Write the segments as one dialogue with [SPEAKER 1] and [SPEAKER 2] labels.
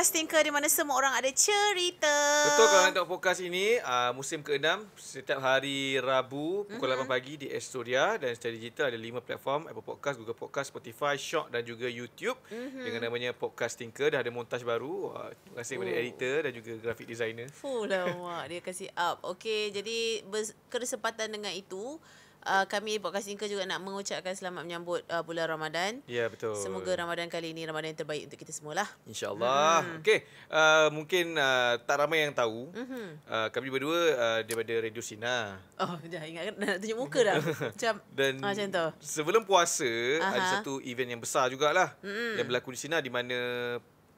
[SPEAKER 1] podcasting ke di mana semua orang ada cerita.
[SPEAKER 2] Betul kalau untuk podcast ini uh, musim ke-6 setiap hari Rabu pukul mm-hmm. 8 pagi di Astoria dan secara digital ada 5 platform Apple Podcast, Google Podcast, Spotify, Shock dan juga YouTube mm-hmm. dengan namanya Podcasting ke dah ada montaj baru. Uh, terima kasih kepada oh. editor dan juga graphic designer. Fulah
[SPEAKER 1] awak dia kasih up. Okey jadi kesempatan dengan itu uh, kami Ibu Kasinka juga nak mengucapkan selamat menyambut uh, bulan Ramadan.
[SPEAKER 2] Ya, yeah, betul. Semoga
[SPEAKER 1] Ramadan kali ini Ramadan yang terbaik untuk kita semua lah.
[SPEAKER 2] InsyaAllah. Hmm. Okey, uh, mungkin uh, tak ramai yang tahu, mm-hmm. uh, kami berdua uh, daripada Radio Sina.
[SPEAKER 1] Oh, dah ingat kan? nak tunjuk muka dah. macam,
[SPEAKER 2] Dan ah, macam tu. sebelum puasa, Aha. ada satu event yang besar jugalah
[SPEAKER 1] mm-hmm. yang berlaku
[SPEAKER 2] di Sina di mana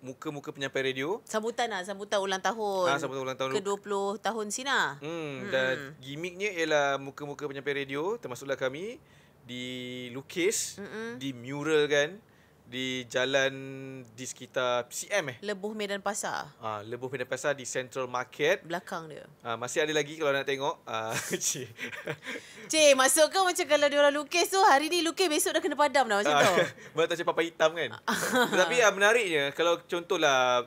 [SPEAKER 2] muka-muka penyampai radio.
[SPEAKER 1] Sambutan lah, sambutan ulang tahun. Ah, ha, sambutan ulang tahun. Ke 20 tahun Sina.
[SPEAKER 2] Hmm, hmm. Dan gimmicknya ialah muka-muka penyampai radio, termasuklah kami, dilukis, Mm-mm. di mural kan di jalan di sekitar CM eh.
[SPEAKER 1] Lebuh Medan Pasar.
[SPEAKER 2] Ah, Lebuh Medan Pasar di Central Market. Belakang dia. Ah, masih ada lagi kalau nak tengok. Ah,
[SPEAKER 1] Cik, masuk ke macam kalau dia orang lukis tu hari ni lukis besok dah kena padam dah macam ah, tu.
[SPEAKER 2] Buat macam papan hitam kan. Tapi ah, menariknya kalau contohlah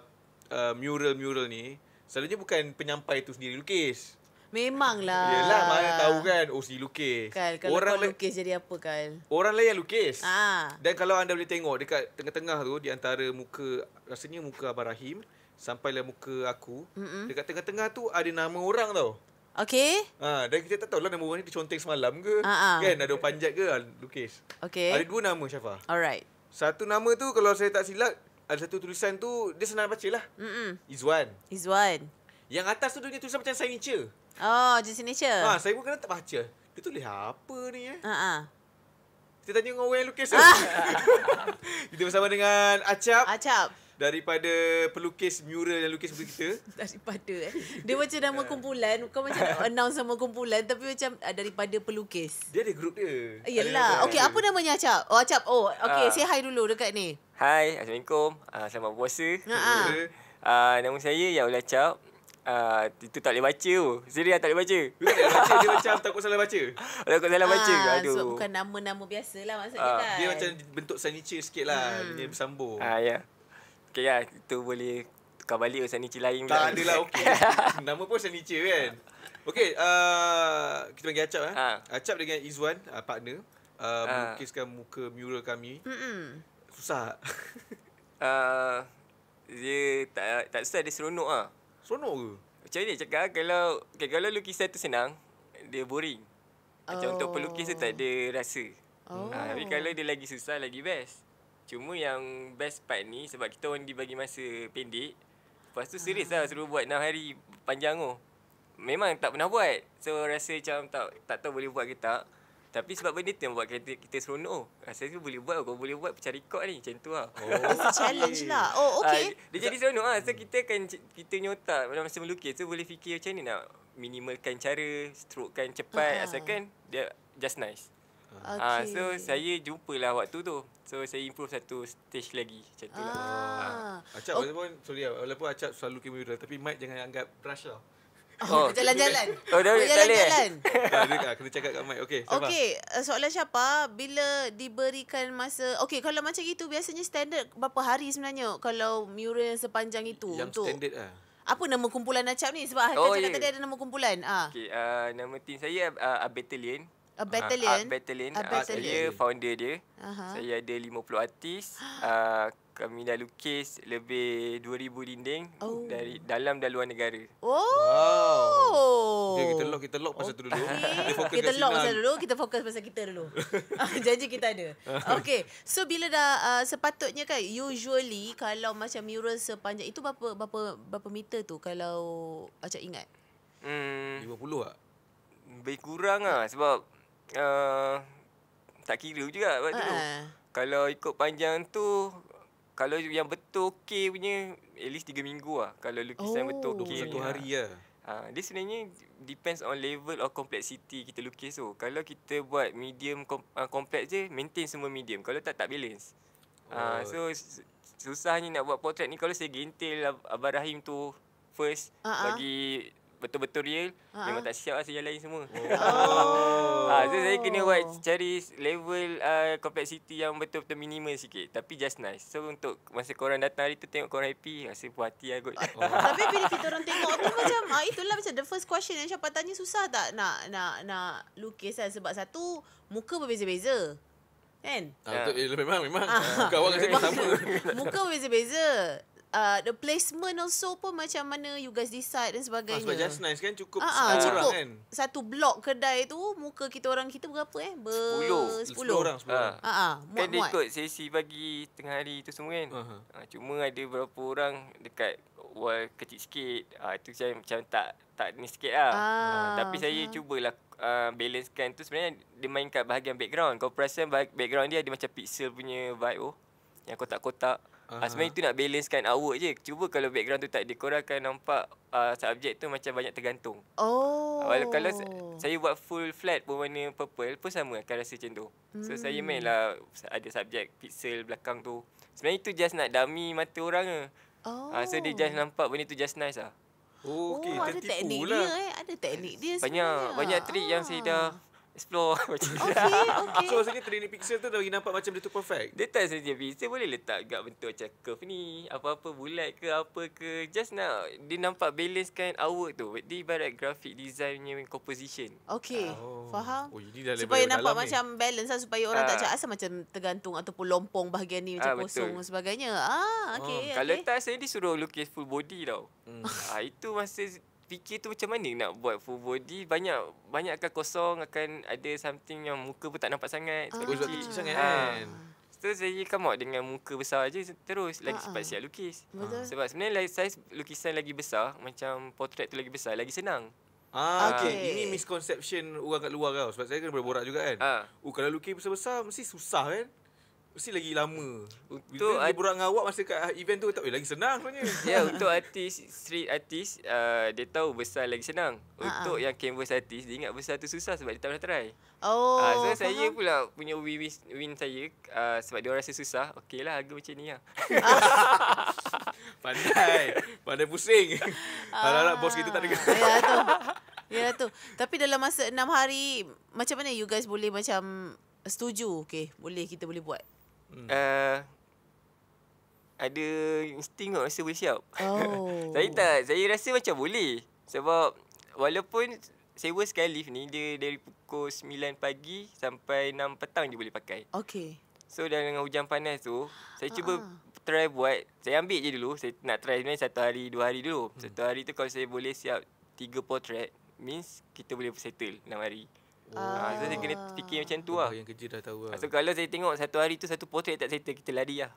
[SPEAKER 2] uh, mural-mural ni selalunya bukan penyampai tu sendiri lukis.
[SPEAKER 1] Memanglah. Yelah, mana
[SPEAKER 2] tahu kan OC oh, lukis. Kal, kalau orang kau lukis
[SPEAKER 1] jadi apa, Kal?
[SPEAKER 2] Orang lain yang lukis. Ha. Dan kalau anda boleh tengok dekat tengah-tengah tu, di antara muka, rasanya muka Abang Rahim, sampailah muka aku, Mm-mm. dekat tengah-tengah tu ada nama orang tau. Okay. Ha, dan kita tak lah nama orang ni diconteng semalam ke. Ha-ha. Ah. Kan, ada panjat ke ah, lukis. Okay. Ada dua nama, Syafa. Alright. Satu nama tu, kalau saya tak silap, ada satu tulisan tu, dia senang baca lah. Izzuan. Izzuan. Yang atas tu dia tulisan macam signature. Oh, je signature. Ah, ha, saya pun kena tak baca. Dia tulis apa ni eh? Ha ah. Kita tanya dengan orang yang lukis tu. Ah. kita bersama dengan Acap. Acap. Daripada pelukis mural yang lukis untuk kita.
[SPEAKER 1] daripada eh. Dia macam nama ya. kumpulan. Bukan macam nak announce nama kumpulan. Tapi macam ah, daripada pelukis.
[SPEAKER 3] Dia ada grup dia. Ah, yelah. okay. apa
[SPEAKER 1] namanya Acap? Oh, Acap. Oh, okay. Ah. Say hi dulu dekat ni.
[SPEAKER 3] Hai. Assalamualaikum. Uh, selamat puasa. Ha, ha. Ya. ah. Uh, nama saya Yaul Acap uh, itu tak boleh baca tu. Siri tak boleh baca. Bukan dia macam takut salah baca. Takut salah baca. Aduh. Sebab
[SPEAKER 1] bukan nama-nama biasa lah maksudnya uh, kan. Dia
[SPEAKER 3] macam bentuk signature sikit lah. Hmm. Dia bersambung. Ah, uh, ya. Yeah. Okay lah. Ya. Yeah. Itu boleh tukar balik ke signature lain. Tak kan. ada lah. Okay. Nama pun
[SPEAKER 2] signature kan. Okay. Uh, ah, kita panggil Acap lah. Ha. Uh. Acap dengan Izwan, uh, partner.
[SPEAKER 3] Uh, uh. Melukiskan muka mural kami. Mm-mm. Susah. uh, dia tak tak susah. Dia seronok lah. Sonok ke? Macam ni cakap kalau okay, kalau lukis satu senang, dia boring. Macam oh. untuk pelukis tu tak ada rasa. Ah, oh. Ha, tapi kalau dia lagi susah, lagi best. Cuma yang best part ni sebab kita orang dibagi masa pendek. Lepas tu serius lah hmm. suruh buat 6 hari panjang tu. Memang tak pernah buat. So rasa macam tak tak tahu boleh buat ke tak. Tapi sebab benda tu yang buat kita, kita seronok oh, Rasa tu boleh buat Kau boleh buat pecah rekod ni Macam tu lah Oh challenge lah Oh okay uh, Dia jadi seronok lah So kita akan Kita nyotak Dalam masa melukis tu Boleh fikir macam ni nak Minimalkan cara Strokekan cepat uh-huh. Asalkan Dia just nice ah, Okay. Ha, so saya jumpalah waktu tu. So saya improve satu stage lagi macam tu lah. ah. lah.
[SPEAKER 2] Ha. Acap oh. walaupun sorry walaupun Acap selalu kimura tapi Mike jangan anggap brush lah. Oh, jalan-jalan. Oh, dah jalan-jalan. Oh, eh? ah, kena cakap kat mic. okay. Okey,
[SPEAKER 1] eh, soalan siapa? Bila diberikan masa... okay. kalau macam itu, biasanya standard berapa hari sebenarnya? Kalau mural yang sepanjang itu. Yang untuk... standard lah. Apa nama kumpulan Acap ni? Sebab oh, Hakan cakap yeah. tadi ya. ada nama kumpulan. ah.
[SPEAKER 3] Okay, uh, nama tim saya uh, ah, Abetalian.
[SPEAKER 1] A ah, battalion. Uh, ah, art
[SPEAKER 3] battalion. A ah, battalion. Saya founder dia. Uh-huh. Saya ada 50 artis. Uh, kami dah lukis lebih 2,000 dinding oh. dari dalam dan luar negara. Oh.
[SPEAKER 2] Wow. Okay, kita lock,
[SPEAKER 3] kita lock pasal okay. tu dulu. Kita, fokus kita lock pasal
[SPEAKER 1] dulu, kita fokus pasal kita dulu. Janji kita ada. Okay. So, bila dah uh, sepatutnya kan, usually kalau macam mural sepanjang, itu berapa berapa, berapa meter tu kalau macam ingat?
[SPEAKER 3] Hmm. 50 tak? Lebih kurang lah sebab Ah, tak kira juga waktu uh. tu. Kalau ikut panjang tu, kalau yang betul okey punya, at least 3 minggu lah. Kalau lukisan oh. betul okey. 21 hari lah. Ha, dia sebenarnya depends on level of complexity kita lukis tu. Kalau kita buat medium ah, complex je, maintain semua medium. Kalau tak, tak balance. Ha, oh. So, susahnya nak buat portrait ni kalau saya gintil Abah Rahim tu first uh-huh. bagi betul-betul real uh-huh. memang tak siap rasa lah yang lain semua. Oh. ha, so saya kena buat cari level uh, complexity yang betul-betul minimal sikit tapi just nice. So untuk masa korang datang hari tu tengok korang happy rasa puas hati lah kot. Oh. tapi bila kita orang tengok tu macam ah, itulah
[SPEAKER 1] macam the first question yang siapa tanya susah tak nak nak nak lukis kan? sebab satu muka berbeza-beza. Kan? Ah, ya.
[SPEAKER 4] memang memang. Ah. Kau orang sama. muka
[SPEAKER 1] berbeza-beza uh, the placement also pun macam mana you guys decide dan sebagainya. Ah, sebab just
[SPEAKER 2] nice
[SPEAKER 3] kan cukup uh, uh, cukup orang kan.
[SPEAKER 1] Satu blok kedai tu muka kita orang kita berapa eh? Ber
[SPEAKER 2] 10. 10 orang semua. Ha ah, ah. Kan ikut
[SPEAKER 3] sesi bagi tengah hari tu semua kan. Uh-huh. Uh, cuma ada beberapa orang dekat wall kecil sikit. Ah itu saya macam tak tak ni sikitlah. Uh, uh, tapi saya uh. cubalah Uh, balancekan tu sebenarnya dia main kat bahagian background kau perasan background dia ada macam pixel punya vibe oh yang kotak-kotak Uh-huh. Sebenarnya tu nak balancekan artwork je. Cuba kalau background tu tak ada, korang akan nampak uh, ah, subjek tu macam banyak tergantung. Oh. Ah, kalau, kalau saya buat full flat berwarna purple pun sama akan rasa macam tu. Hmm. So saya hmm. main lah ada subjek pixel belakang tu. Sebenarnya itu just nak dummy mata orang ke. Oh. Uh, so dia just oh. nampak benda tu just nice lah. Oh, okay. oh ada teknik lah. dia
[SPEAKER 1] eh. Ada teknik dia banyak, Banyak trik ah. yang saya dah
[SPEAKER 3] explore macam okay, okay. So maksudnya training pixel tu bagi nampak macam dia tu perfect. Dia tak saja pixel boleh letak dekat bentuk macam curve ni, apa-apa bulat ke apa ke. Just nak dia nampak balance kan Awak tu. Dia ibarat graphic design punya composition. Okay, oh. faham? Oh, jadi dah supaya nampak macam
[SPEAKER 1] ni. balance lah supaya orang ah. tak cakap asal macam tergantung ataupun lompong bahagian ni macam ah, kosong betul. sebagainya. Ah, okay, oh.
[SPEAKER 3] okay. Kalau tak dia suruh lukis full body tau. Hmm. ah, itu masa fikir tu macam mana nak buat full body banyak banyak akan kosong akan ada something yang muka pun tak nampak sangat sebab oh, kecil sangat ah. kan So saya come out dengan muka besar aje terus lagi ah, cepat ah. siap lukis. Betul. Sebab sebenarnya saiz lukisan lagi besar macam portrait tu lagi besar lagi senang. Ah, okay. okay. Ini misconception orang kat luar tau. Sebab saya kan boleh borak juga kan. Ah. Uh, kalau
[SPEAKER 2] lukis besar-besar mesti susah kan? mesti lagi lama. Untuk Bila dia berbual dengan awak masa kat
[SPEAKER 3] event tu, tak boleh lagi senang sebenarnya. Ya, yeah, untuk artis, street artis, uh, dia tahu besar lagi senang. Ha, ha. Untuk uh-huh. yang canvas artis, dia ingat besar tu susah sebab dia tak pernah try. Oh, uh, so, faham. saya pula punya win, win, win saya uh, sebab dia rasa susah. Okey lah, harga macam ni lah. pandai. Pandai pusing. Ah. Harap-harap uh, bos kita tak dengar. Ya, yeah, tu.
[SPEAKER 1] Ya yeah, tu. Tapi dalam masa enam hari, macam mana you guys boleh macam setuju okay boleh kita boleh buat
[SPEAKER 3] Hmm. uh, ada insting nak rasa boleh siap.
[SPEAKER 1] Oh.
[SPEAKER 4] saya
[SPEAKER 3] tak. Saya rasa macam boleh. Sebab walaupun sewa sekali lift ni, dia dari pukul 9 pagi sampai 6 petang je boleh pakai. Okay. So dengan hujan panas tu, saya uh-uh. cuba ah, ah. try buat. Saya ambil je dulu. Saya nak try sebenarnya satu hari, dua hari dulu. Hmm. Satu hari tu kalau saya boleh siap tiga potret, means kita boleh settle enam hari. Ah. Ha, so saya kena ah. fikir macam tu lah. Yang kerja dah tahu lah. So kalau saya tengok satu hari tu satu potret tak settle, kita lari lah.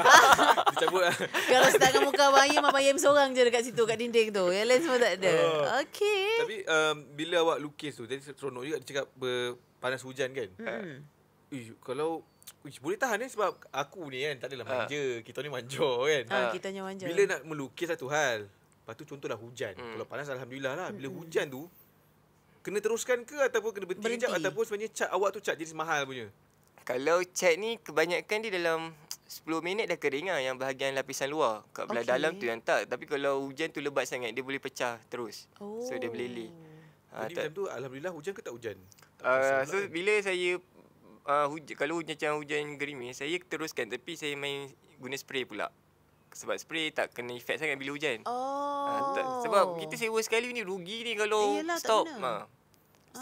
[SPEAKER 3] Dicabut lah. kalau setakat muka Abang Ayim, Abang
[SPEAKER 1] Ayim seorang je dekat situ, kat dinding tu. Yang lain semua tak ada. Uh, oh.
[SPEAKER 2] okay. Tapi um, bila awak lukis tu, jadi seronok juga dia cakap panas hujan kan. Hmm. Uh, kalau Uish, boleh tahan ni eh? sebab aku ni kan tak adalah manja. Ha. Kita ni manja kan. Ha, kita ni manja. Bila nak melukis satu hal. Lepas tu contohlah hujan. Hmm. Kalau panas alhamdulillah lah. Bila hmm. hujan tu kena teruskan ke ataupun kena berhenti, berhenti. ataupun sebenarnya cat awak tu cat jenis mahal
[SPEAKER 3] punya? Kalau cat ni kebanyakan dia dalam 10 minit dah kering lah yang bahagian lapisan luar. Kat belah okay. dalam tu yang tak. Tapi kalau hujan tu lebat sangat dia boleh pecah terus. Oh. So dia beleli. Oh. Ah, Jadi ha, macam
[SPEAKER 2] tu Alhamdulillah hujan ke tak hujan?
[SPEAKER 3] Tak uh, so lah. bila saya uh, huj- kalau hujan macam hujan gerimis saya teruskan tapi saya main guna spray pula. Sebab spray tak kena efek sangat bila hujan. Oh Ah, tak, oh. sebab kita sewa sekali ni rugi ni kalau Yelah, stop. Ha.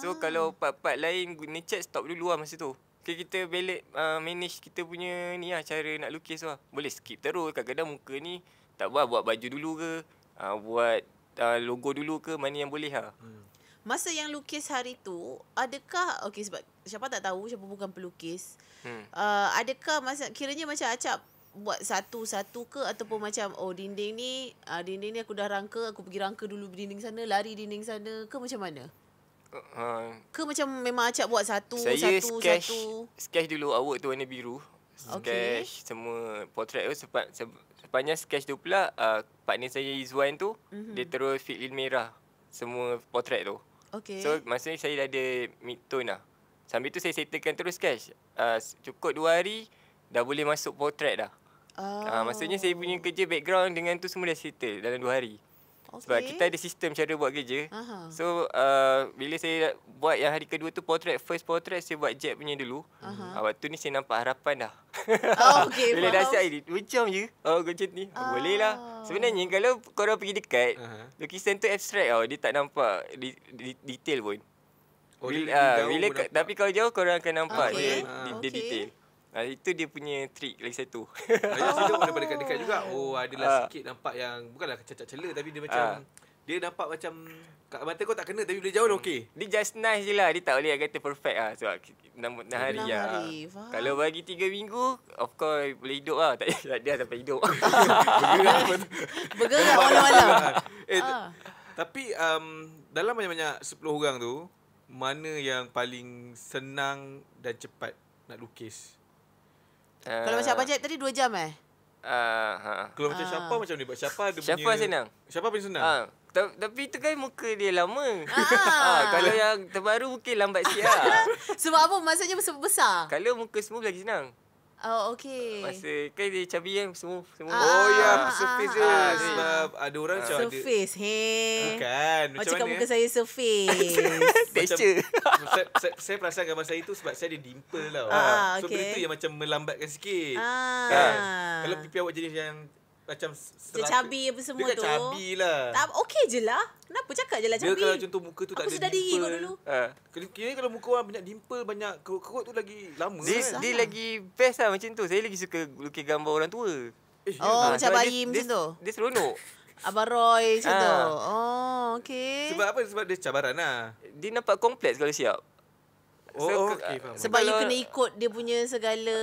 [SPEAKER 3] So ah. kalau part-part lain nature stop dulu lah masa tu. Okay, kita belik uh, ah, manage kita punya ni lah cara nak lukis lah. Boleh skip terus. Kadang-kadang muka ni tak buat buat baju dulu ke. Uh, buat uh, logo dulu ke. Mana yang boleh lah. Hmm.
[SPEAKER 1] Masa yang lukis hari tu, adakah, okay sebab siapa tak tahu, siapa bukan pelukis. Hmm. Uh, adakah masa, kiranya macam Acap buat satu-satu ke ataupun macam oh dinding ni uh, dinding ni aku dah rangka aku pergi rangka dulu dinding sana lari dinding sana ke macam mana uh, ke macam memang acak buat satu saya satu sketch, satu
[SPEAKER 3] sketch dulu awak tu warna biru sketch okay. semua portrait tu sepan, sepanjang sketch tu pula uh, partner saya Izwan tu mm-hmm. dia terus fill in merah semua portrait tu okay. so masa ni saya dah ada mid tone lah sambil tu saya settlekan terus sketch uh, ah, cukup dua hari Dah boleh masuk portrait dah. Ah. Uh, maksudnya saya punya kerja background dengan tu semua dah settle dalam dua hari. Okay. Sebab kita ada sistem cara buat kerja. Aha. So uh, bila saya buat yang hari kedua tu portrait first portrait saya buat jet punya dulu. Aha. Uh, waktu ni saya nampak harapan dah. Oh, okay, bila dah siap ini macam je. Oh macam ni. Ah. Boleh lah. Sebenarnya kalau korang pergi dekat Aha. lukisan tu abstract tau. Oh, dia tak nampak detail pun. Oh, bila, uh, bila tapi kalau jauh korang akan nampak okay. dia, dia, dia okay. detail. Uh, itu dia punya trik lagi satu. Ayah saya pun daripada dekat-dekat juga. Oh, adalah uh, sikit
[SPEAKER 2] nampak yang bukanlah cacat celah tapi dia ah. macam uh, dia nampak macam kat
[SPEAKER 3] mata kau tak kena tapi bila jauh dah okey. Dia just nice je lah. Dia tak boleh kata perfect lah. Sebab enam enam hari lah. Kalau bagi tiga minggu, of course boleh hidup lah. Tak ada dia sampai hidup. Bergerak pun. Bergerak malam-malam. Lah. Eh, tapi um,
[SPEAKER 2] dalam banyak-banyak sepuluh orang tu, mana yang paling senang dan cepat nak lukis? Uh, kalau macam eh. Abang Jack tadi 2 jam eh? Uh, ha.
[SPEAKER 3] Kalau macam uh. siapa ah. macam ni? Siapa ada siapa punya... Siapa senang? Siapa paling senang? Ha. Tapi itu kan muka dia lama. Ah. Ha, kalau yang terbaru mungkin lambat siap. Lah.
[SPEAKER 1] Sebab apa? Maksudnya besar-besar?
[SPEAKER 3] Kalau muka semua lagi senang.
[SPEAKER 1] Oh okay. Masa
[SPEAKER 3] kan dia chubby kan semua semua. Ah, oh ya yeah. Ah, surface ah, dia. Ah, sebab ah. ada orang ah. cakap surface.
[SPEAKER 1] Ada... Hey.
[SPEAKER 3] Kan macam cakap mana? Macam
[SPEAKER 1] muka saya surface.
[SPEAKER 2] Texture. saya, saya, saya perasan gambar saya tu sebab saya ada dimple tau. Ah, so okay. benda tu yang macam melambatkan sikit. Ah. Kan? Kalau pipi awak jenis yang macam Dia cabi apa semua kan tu. Dia cabi lah. Tak,
[SPEAKER 1] okay je lah. Kenapa cakap je lah cabi? Dia
[SPEAKER 2] kalau contoh muka tu aku tak ada dimple. Aku sedar diri kau
[SPEAKER 3] dulu.
[SPEAKER 2] Ha. kalau muka orang banyak dimple, banyak kerut-kerut tu lagi
[SPEAKER 3] lama. Dia, kan? dia lagi best lah macam tu. Saya lagi suka lukis gambar orang tua. Eh, oh, ha. macam bayi macam tu? Dia, dia seronok.
[SPEAKER 1] Abang Roy macam ha. tu. Oh, okay.
[SPEAKER 3] Sebab apa? Sebab dia cabaran lah. Dia nampak kompleks kalau siap. Oh, oh. okay, faham. Sebab kalau, you kena
[SPEAKER 1] ikut dia punya segala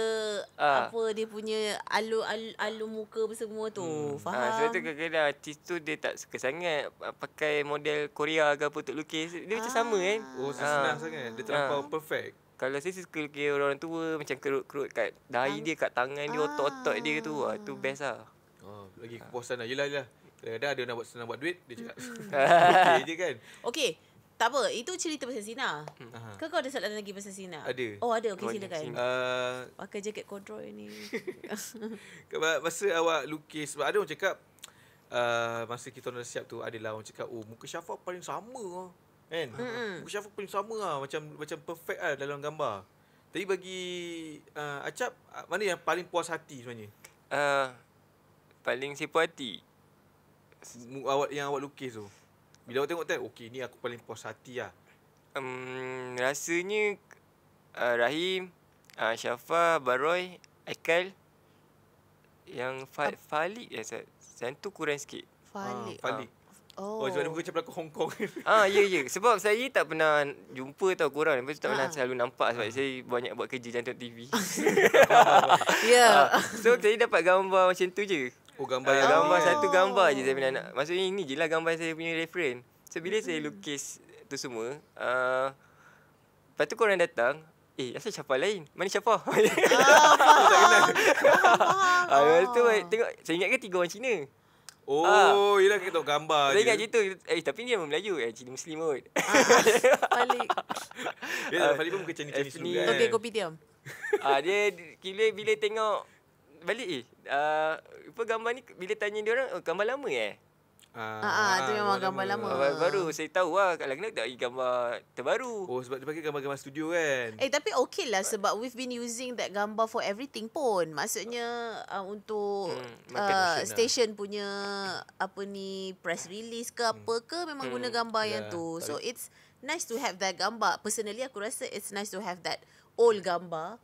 [SPEAKER 1] uh, apa dia punya alu alu, alu muka apa semua
[SPEAKER 2] tu. Hmm, ah, faham. Uh, sebab tu
[SPEAKER 3] kadang-kadang artis tu dia tak suka sangat ah, pakai model Korea ke apa untuk lukis. Dia uh, macam sama kan. Oh, so senang uh, sangat. Dia terlampau uh, perfect. Kalau saya suka lukis orang tua macam kerut-kerut kat dahi dia, kat tangan dia, otot-otot dia tu. Uh, tu best lah. Oh, lagi kepuasan lah. Yelah, yelah. kadang ada nak buat senang buat duit, dia cakap. okay je kan.
[SPEAKER 1] Okay. Tak apa, itu cerita pasal Sina. Hmm. Kau kau ada soalan lagi pasal Sina? Ada. Oh, ada. Okey, silakan. Sina. Uh, pakai jaket kodroi ni.
[SPEAKER 2] masa awak lukis, ada orang cakap, uh, masa kita dah siap tu, adalah orang cakap, oh, muka Syafa paling sama lah. Kan? Hmm. Muka Syafa paling sama lah. Macam, macam perfect lah dalam gambar. Tapi bagi uh, Acap, uh, mana yang paling puas hati sebenarnya? Uh,
[SPEAKER 3] paling sipu hati. Awak, yang awak lukis tu? Bila kau tengok tu Okay ni aku paling puas hati lah um, Rasanya uh, Rahim uh, Syafa Baroy Aikal Yang fa- Ap- Falik ya, eh, saya, saya tu kurang sikit Falik, ha, Falik. Uh. Oh. oh, sebab dia macam pelakon Hong Kong Ah, ha, ya, ya Sebab saya tak pernah jumpa tau kurang, Lepas tu tak ha. pernah ah. selalu nampak Sebab saya banyak buat kerja jantung TV Ya yeah. Ha. So, saya dapat gambar macam tu je Oh gambar uh, Gambar dia. satu gambar je Zaminah nak Maksudnya ini je lah gambar saya punya referen So bila hmm. saya lukis tu semua uh, Lepas tu korang datang Eh asal siapa lain Mana siapa ah, Tak kenal ah, Lepas tu tengok Saya ingat ke tiga orang Cina Oh, uh, yelah kita tengok gambar saya je. Saya eh tapi ni memang Melayu, eh, Cina Muslim kot. Ah, balik. Yelah, uh, balik pun muka Cina-Cina Cina Okay, kopi diam. Uh, dia, bila, bila tengok balik eh. Uh, apa gambar ni bila tanya dia orang oh, gambar lama eh? Ah, ah, ah tu memang gambar lama. lama. Baru, baru saya tahu lah kat Lagna tak bagi gambar terbaru. Oh sebab dia pakai gambar-gambar studio kan.
[SPEAKER 1] Eh tapi okay lah sebab we've been using that gambar for everything pun. Maksudnya uh, untuk hmm, uh, station lah. punya apa ni press release ke apa hmm. ke memang hmm. guna gambar yeah. yang ya, tu. So it's nice to have that gambar. Personally aku rasa it's nice to have that old gambar.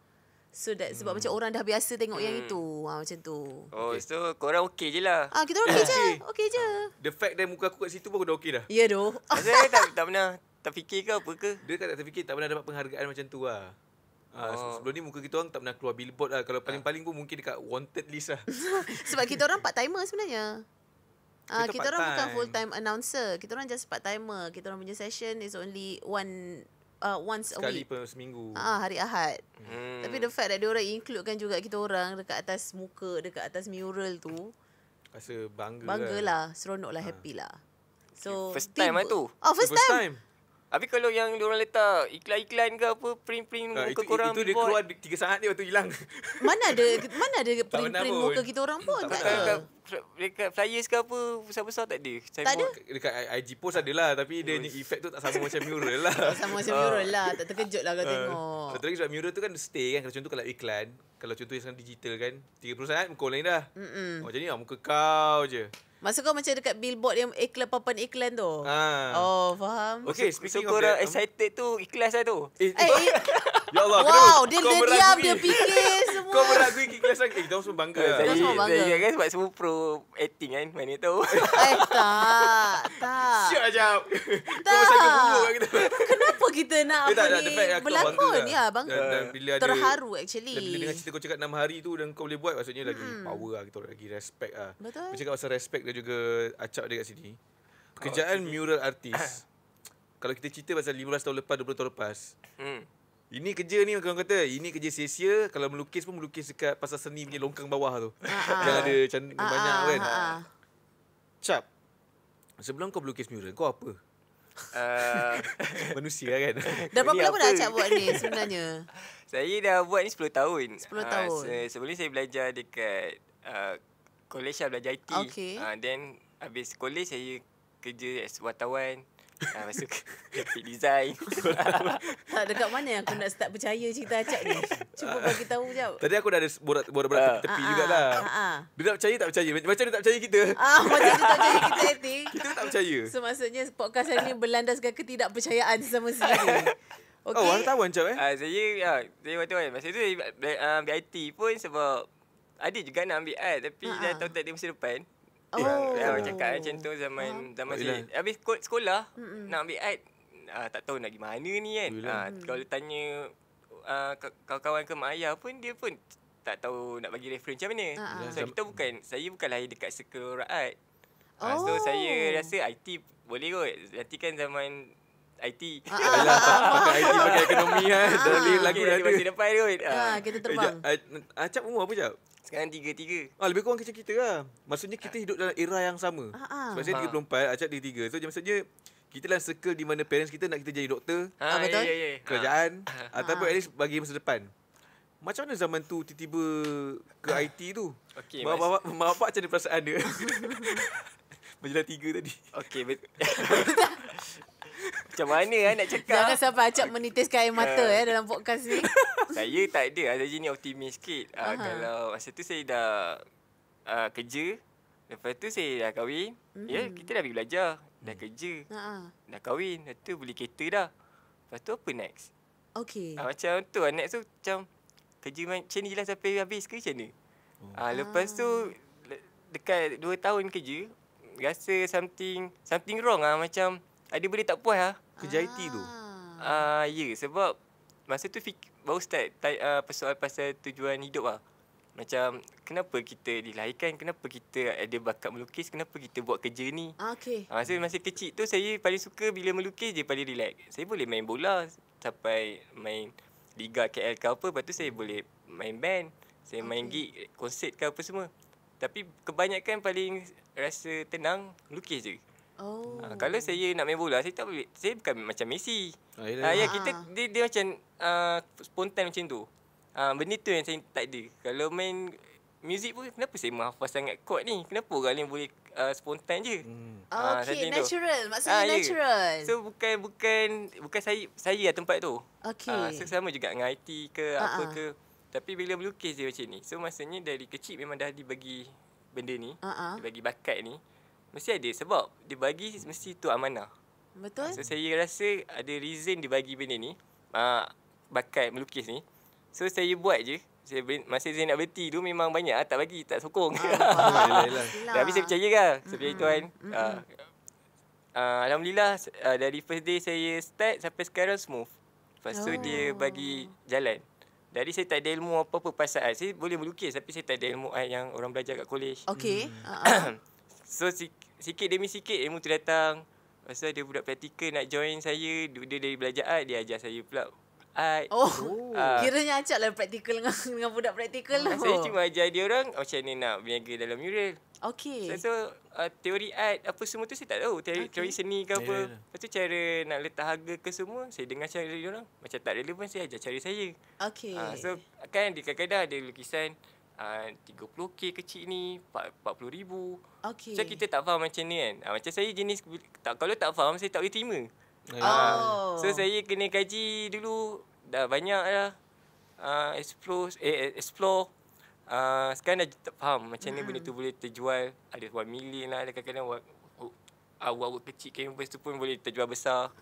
[SPEAKER 1] So that sebab hmm. macam orang dah biasa tengok hmm. yang itu ha, Macam tu
[SPEAKER 2] Oh okay. so korang okey je lah ha, Kita okey je Okey je The fact that muka aku kat situ pun aku dah okey dah Ya yeah, doh Saya tak, tak pernah Tak fikir ke apa ke Dia tak, tak terfikir tak pernah dapat penghargaan macam tu lah Uh, oh. Sebelum ni muka kita orang tak pernah keluar billboard lah Kalau paling-paling pun mungkin dekat wanted list lah
[SPEAKER 1] Sebab kita orang part-timer sebenarnya
[SPEAKER 2] kita, kita orang bukan full-time
[SPEAKER 1] announcer Kita orang just part-timer Kita orang punya session is only one uh, once Sekali a week.
[SPEAKER 2] Sekali per seminggu. Ah, hari
[SPEAKER 1] Ahad.
[SPEAKER 4] Hmm.
[SPEAKER 2] Tapi
[SPEAKER 1] the fact that dia orang includekan juga kita orang dekat atas muka, dekat atas mural tu.
[SPEAKER 3] Rasa bangga. Banggalah,
[SPEAKER 1] kan? lah. seronoklah, ha. Ah. happy lah. So, first time lah
[SPEAKER 3] tu. Oh, first, first time. time. Tapi kalau yang diorang letak iklan-iklan ke apa, print-print uh, muka itu, korang Itu dia keluar tiga saat dia, waktu hilang.
[SPEAKER 1] Mana ada mana ada print-print muka kita orang pun. Tak, tak,
[SPEAKER 3] tak
[SPEAKER 2] dekat flyers ke apa besar-besar tak ada Cyborg. tak ada dekat IG post ada lah tapi dia ni effect tu tak sama macam mural lah tak sama macam mural lah tak terkejut lah kau ah. tengok satu lagi sebab mural tu kan stay kan kalau contoh kalau iklan kalau contoh yang sekarang digital kan 30 saat muka lain dah Mm-mm. oh, jadi lah muka kau je Maksud
[SPEAKER 1] kau macam dekat billboard yang iklan papan iklan tu?
[SPEAKER 2] Ah. Oh,
[SPEAKER 3] faham. Okay, speaking so, of that. So, um, excited tu, ikhlas saya lah tu.
[SPEAKER 2] Eh, eh Ya Allah Wow Dia, dia diam Dia fikir semua Kau meragui Kik kelas Eh
[SPEAKER 3] kita semua bangga Kita semua bangga Saya guys, buat semua pro Acting kan main itu.
[SPEAKER 1] Eh tak Tak Siap jawab Tak lah Kenapa kita nak Apa ni Berlakon Ya bangga
[SPEAKER 2] Terharu actually Bila dengar cerita kau cakap enam hari tu Dan kau boleh buat Maksudnya lagi hmm. power ah, Kita lagi respect ah. Betul Bercakap pasal respect Dan juga acak dia kat sini Pekerjaan oh, mural artist Kalau kita cerita pasal 15 tahun lepas 20 tahun lepas hmm. Ini kerja ni orang kata ini kerja sia-sia kalau melukis pun melukis dekat pasar seni punya longkang bawah tu. Ah, ah. Yang ada cantik uh ah, banyak uh kan. Uh-huh. Cap. Sebelum kau melukis mural kau apa?
[SPEAKER 3] Uh, manusia kan. Dah berapa lama dah cak buat ni sebenarnya? saya dah buat ni 10 tahun. 10 tahun. Uh, se- sebelum ni saya belajar dekat uh, college saya lah, belajar IT. Okay. Uh, then habis college saya kerja as wartawan. ah, Masa graphic design Tak
[SPEAKER 1] ah, dekat mana yang aku nak start percaya cerita Acak ni Cuba bagi tahu jap
[SPEAKER 2] Tadi aku dah ada borak-borak uh. tepi uh, uh, ah, jugalah uh, uh. Dia tak percaya tak percaya
[SPEAKER 3] Macam dia tak percaya kita ah, Macam
[SPEAKER 1] dia tak percaya kita Eti Kita
[SPEAKER 2] tak
[SPEAKER 3] percaya So
[SPEAKER 1] maksudnya podcast hari berlandaskan ketidakpercayaan sama sendiri oh,
[SPEAKER 3] Okay. Oh, orang tahu macam eh? Uh, saya, ya, saya waktu kan. Eh. Masa tu, uh, BIT pun sebab adik juga nak ambil art. Tapi, uh-huh. dah tahu tak dia masa depan. Oh. Yeah, cakap oh. macam tu zaman huh? Ah. zaman oh, saya. Habis sekolah Mm-mm. nak ambil art uh, tak tahu nak pergi mana ni kan. Ha, kalau tanya uh, kawan-kawan ke mak ayah pun dia pun tak tahu nak bagi reference macam mana. Uh-huh. So kita bukan saya bukan lahir dekat circle rakyat. Oh. Uh, so saya rasa IT boleh kot. Nanti kan zaman IT. Ah, pakai IT pakai ekonomi kan. Dah lagu dah. Okay, masih depan kita terbang. Eh, Acap umur apa cap? Sekarang tiga-tiga.
[SPEAKER 2] Ah, lebih kurang macam kita lah. Maksudnya kita hidup dalam era yang sama. Ah, ah. Sebab saya ah. tiga puluh empat, Acap tiga tiga. So, maksudnya kita dalam circle di mana parents kita nak kita jadi doktor. Ha, ah, betul. Yeah, yeah, yeah. Kerajaan. Ha. Ataupun at least bagi masa depan. Macam mana zaman tu tiba-tiba ke IT tu? Okay, mak mas... bapak macam mana perasaan
[SPEAKER 3] dia? Majlis tiga tadi. Okay. betul. Macam mana eh, nak cakap Jangan
[SPEAKER 1] sampai Acap menitiskan air mata eh, eh Dalam podcast ni
[SPEAKER 3] Saya tak ada Saya ni optimis sikit uh, Kalau masa tu saya dah uh, Kerja Lepas tu saya dah kahwin mm. Ya yeah, kita dah pergi belajar Dah mm. kerja uh-huh. Dah kahwin Lepas tu beli kereta dah Lepas tu apa next Okay uh, ah, Macam tu lah next tu Macam Kerja macam ni lah sampai habis ke macam ni uh, Lepas tu Dekat dua tahun kerja Rasa something Something wrong lah macam ada ah, benda tak puas lah. Kerja ah. IT tu. Uh, ya, yeah, sebab masa tu fik- baru start tai, uh, persoal pasal tujuan hidup lah. Macam kenapa kita dilahirkan, kenapa kita ada bakat melukis, kenapa kita buat kerja ni. Okay. Masa, masa kecil tu saya paling suka bila melukis je paling relax. Saya boleh main bola sampai main Liga KL ke apa, lepas tu saya boleh main band, saya okay. main gig, konsert ke apa semua. Tapi kebanyakan paling rasa tenang, lukis je. Oh. Uh, kalau saya nak main bola, saya tak boleh. Saya bukan macam Messi. Ah, uh, ya, kita ha. dia, dia macam uh, spontan macam tu. Ah, uh, benda tu yang saya tak ada. Kalau main muzik pun kenapa saya menghafal sangat kod ni? Kenapa orang lain boleh uh, spontan je? Hmm. Okay, uh, natural. Maksudnya uh, natural. So bukan bukan bukan saya saya lah tempat tu. Okay. Uh, so sama juga dengan IT ke uh-uh. apa ke. Tapi bila melukis dia macam ni. So maksudnya dari kecil memang dah dibagi benda ni. Uh-uh. Dibagi bakat ni. Mesti ada sebab dia bagi mesti tu amanah. Betul. So saya rasa ada reason dia bagi benda ni. Uh, bakat melukis ni. So saya buat je. Saya masa saya nak berhenti tu memang banyak ah, tak bagi, tak sokong. Ah, lah. Tapi saya percaya kan. Saya percaya tuan. Ah, Alhamdulillah uh, dari first day saya start sampai sekarang smooth. Lepas tu dia oh. bagi jalan. Dari saya tak ada ilmu apa-apa pasal art. Saya boleh melukis tapi saya tak ada ilmu yang orang belajar kat kolej. Okay. Mm. So sikit demi sikit ilmu tu datang Pasal dia budak praktikal nak join saya Dia, dia dari belajar art Dia ajar saya pula art Oh, uh, kiranya
[SPEAKER 1] acak lah praktikal dengan, dengan budak praktikal uh, Saya
[SPEAKER 3] cuma ajar dia orang oh, macam ni nak berniaga dalam mural Okay So, so uh, teori art apa semua tu saya tak tahu Teori, okay. teori seni ke ya, apa yeah. Ya. Lepas cara nak letak harga ke semua Saya dengar cara dia orang Macam tak relevan saya ajar cara saya
[SPEAKER 4] Okay uh, So
[SPEAKER 3] kan kadang-kadang ada lukisan Ah, uh, 30k kecil ni 40 ribu okay. Macam kita tak faham macam ni kan uh, Macam saya jenis tak, Kalau tak faham saya tak boleh terima ya. ah, oh. uh, So saya kena kaji dulu Dah banyak lah uh, Explore, eh, eh explore. Uh, sekarang dah tak faham macam ni hmm. benda tu hmm. boleh terjual Ada 1 million lah, ada kadang-kadang Awal-awal kecil canvas pun boleh terjual besar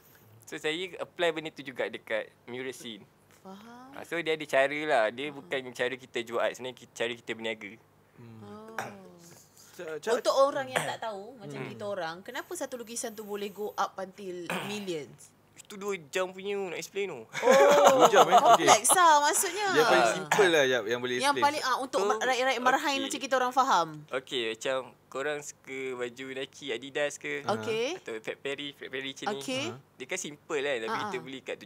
[SPEAKER 3] So saya apply benda tu juga dekat mural scene faham. Ah, so dia ada cara lah. Dia uh bukan cara kita jual art sebenarnya, cara kita berniaga. Hmm. Oh. Untuk orang
[SPEAKER 1] yang tak tahu, macam hmm. kita orang, kenapa satu lukisan tu boleh go up until
[SPEAKER 3] millions? itu dua jam punya nak explain tu. Oh, jam eh. Complex okay.
[SPEAKER 1] lah maksudnya. Yang paling
[SPEAKER 3] simple lah yang, yang boleh
[SPEAKER 1] explain. Yang paling uh, untuk oh, rakyat-rakyat marhain okay. macam kita orang faham.
[SPEAKER 3] Okay, macam korang suka baju Nike Adidas ke? Okay. Atau Fat Perry, Fat Perry macam ni. Okay. Dia kan simple lah. Tapi uh-huh. kita ah, ah. beli kat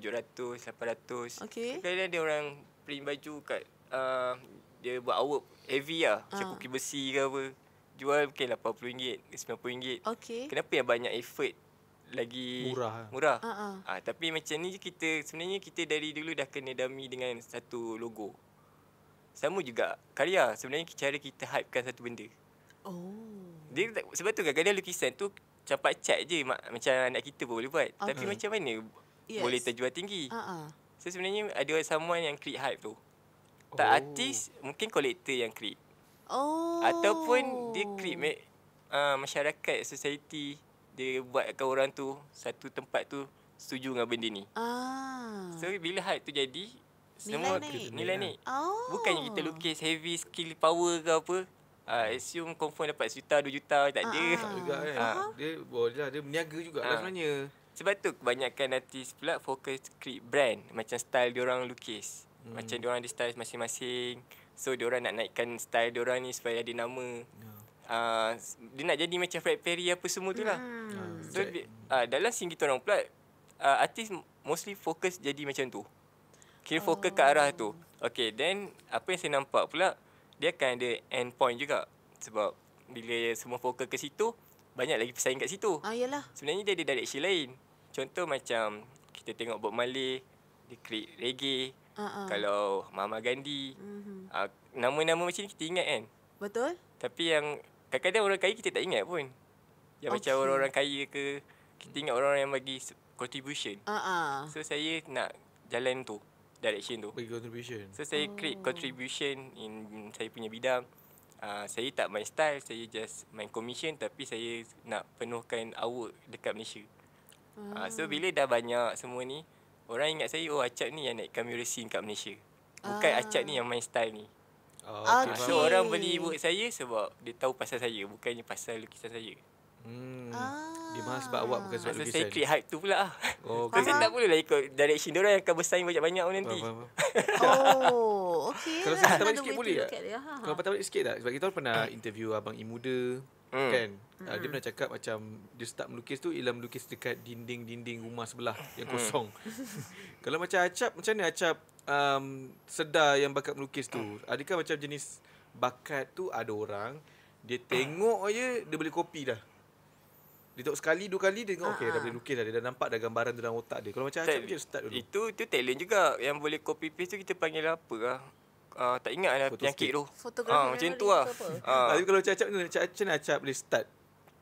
[SPEAKER 3] 700, 800. Okay. Kadang-kadang dia orang print baju kat, uh, dia buat awak heavy lah. Macam uh kuki besi ke apa. Jual mungkin RM80, RM90. Okay. Kenapa yang banyak effort lagi murah. Eh? Murah. Uh-uh. Ah, tapi macam ni kita sebenarnya kita dari dulu dah kena dami dengan satu logo. Sama juga karya. Sebenarnya cara kita hypekan satu benda.
[SPEAKER 4] Oh.
[SPEAKER 3] Dia sebab tu kadang-kadang lukisan tu cepat cat je mak, macam anak kita pun boleh buat. Okay. Tapi macam mana
[SPEAKER 4] yes. boleh terjual tinggi? Uh-uh.
[SPEAKER 3] So sebenarnya ada someone yang create hype tu. Oh. Tak artis, mungkin kolektor yang create. Oh. Ataupun dia create uh, masyarakat, society dia buatkan orang tu satu tempat tu setuju dengan benda ni. Ah. So bila hype tu jadi semua nilai ni, Nilai naik. Oh. Bukannya kita lukis heavy skill power ke apa. Uh, assume confirm dapat juta dua juta tak ada. Ah. ah. juga kan. Ah. Dia boleh lah, Dia berniaga juga lah ah. sebenarnya. Sebab tu kebanyakan artis pula fokus create brand. Macam style orang lukis. Hmm. Macam orang di style masing-masing. So orang nak naikkan style orang ni supaya ada nama. Hmm. Ah, dia nak jadi macam Fred Perry apa semua tu lah. Hmm. Ah, so, uh, dalam scene kita orang pula, uh, artis mostly fokus jadi macam tu. Kira oh. fokus ke arah tu. Oh. Okay, then apa yang saya nampak pula, dia akan ada end point juga. Sebab bila semua fokus ke situ, banyak lagi pesaing kat situ. Ah, yalah. Sebenarnya dia ada direction lain. Contoh macam kita tengok Bob Marley, dia create reggae. Uh-uh. Kalau Mama Gandhi. Uh-huh. Uh, nama-nama macam ni kita ingat kan? Betul. Tapi yang Kadang-kadang orang kaya kita tak ingat pun. Yang okay. macam orang-orang kaya ke. Kita ingat orang-orang yang bagi contribution. Uh-uh. So saya nak jalan tu. Direction tu. Bagi contribution. So saya oh. create oh. contribution in saya punya bidang. Uh, saya tak main style. Saya just main commission. Tapi saya nak penuhkan awak dekat Malaysia.
[SPEAKER 4] Uh. Uh, so hmm. bila
[SPEAKER 3] dah banyak semua ni. Orang ingat saya, oh Acap ni yang nak mural scene kat Malaysia. Bukan uh. Ah. Acap ni yang main style ni. Oh, okay. So orang beli work saya sebab dia tahu pasal saya bukannya pasal lukisan saya.
[SPEAKER 2] Hmm. Ah. Dia mahal sebab awak bukan sebab lukisan. Saya create
[SPEAKER 3] hype tu pula. Oh, okay. Saya tak boleh lah ikut direction diorang yang akan bersaing banyak-banyak pun nanti.
[SPEAKER 1] Oh, okay.
[SPEAKER 2] Kalau saya tambah sikit boleh tak? Ha, ha. Kalau tak
[SPEAKER 3] balik sikit tak? Sebab kita pernah interview Abang Imuda
[SPEAKER 2] hmm. kan uh, dia hmm. pernah cakap macam dia start melukis tu ialah melukis dekat dinding-dinding rumah sebelah yang hmm. kosong hmm. kalau macam acap macam ni acap um, sedar yang bakat melukis tu hmm. adakah macam jenis bakat tu ada orang dia hmm. tengok hmm. aje dia boleh kopi dah dia tengok sekali dua kali dia tengok okey dah ah, ah. boleh lukis dah dia dah nampak dah gambaran tu dalam otak dia kalau macam acap dia start dulu
[SPEAKER 3] itu itu talent juga yang boleh copy paste tu kita panggil apa lah uh, tak ingat lah penyakit tu. Ha, macam tu lah. Ah. Tapi kalau
[SPEAKER 2] cacap ni, macam mana cacap boleh start?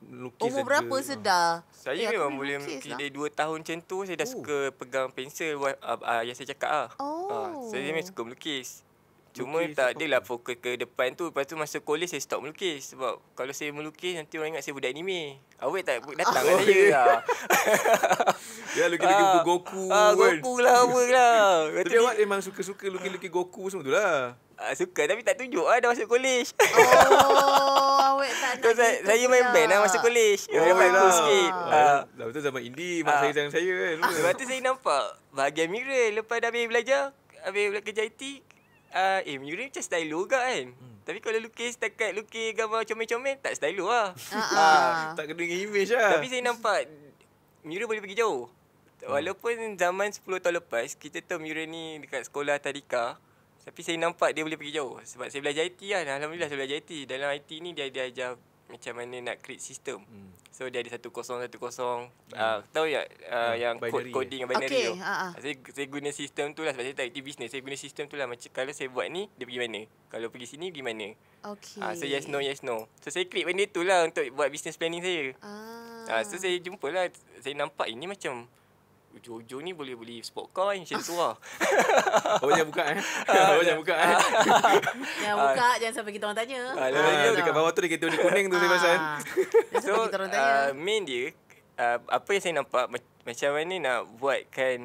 [SPEAKER 2] Lukis
[SPEAKER 1] Umur berapa ada. sedar?
[SPEAKER 3] Saya eh, memang boleh lukis lah. dari 2 tahun macam tu, saya dah Ooh. suka pegang pensel uh, uh, yang saya cakap lah. Oh. Uh, saya memang suka melukis. Cuma melukis tak adalah lah fokus ke depan tu. Lepas tu masa kolej saya stop melukis. Sebab kalau saya melukis nanti orang ingat saya budak anime. Awet tak datang oh, kan saya lah.
[SPEAKER 2] ya lukis-lukis ah, Goku ah, Goku lah apa lah. tapi awak memang suka-suka lukis-lukis Goku semua
[SPEAKER 3] tu lah. Ah, suka tapi tak tunjuk lah dah masuk kolej.
[SPEAKER 2] Oh awet tak nak
[SPEAKER 3] saya, saya main band lah masa kolej. Oh, ya, lah. sikit. Ah. Lepas ah. tu zaman indie. Mak ah. saya zaman saya kan. Lepas tu saya nampak bahagian mirror lepas dah habis belajar. Habis belajar kerja IT uh, Eh menyuruh macam stylo juga kan hmm. Tapi kalau lukis Dekat lukis gambar comel-comel Tak stylo lah ah. Tak kena dengan image lah Tapi saya nampak Menyuruh boleh pergi jauh hmm. Walaupun zaman 10 tahun lepas Kita tahu Mira ni dekat sekolah tadika Tapi saya nampak dia boleh pergi jauh Sebab saya belajar IT lah Alhamdulillah saya belajar IT Dalam IT ni dia, dia ajar macam mana nak create system. Hmm. So dia ada satu kosong satu kosong. Hmm. Ah tahu ya yang code coding binary okay. Uh-huh. Saya saya guna sistem tu lah sebab saya tak aktif business. Saya guna sistem tu lah macam kalau saya buat ni dia pergi mana? Kalau pergi sini pergi mana? Okay. Ah so yes no yes no. So saya create benda tu lah untuk buat business planning saya. Ah. Uh. so saya jumpa lah saya nampak ini macam Ujung-ujung ni boleh beli sport car macam tu lah. Awak jangan buka eh. Ah, Awak jangan buka eh. Ah. Jangan buka, ah. jangan sampai kita orang tanya. Ah, ah, dia dekat bawah tu dia kereta ni kuning tu ah. saya So, kita orang tanya. Uh, main dia, uh, apa yang saya nampak, macam mana nak buatkan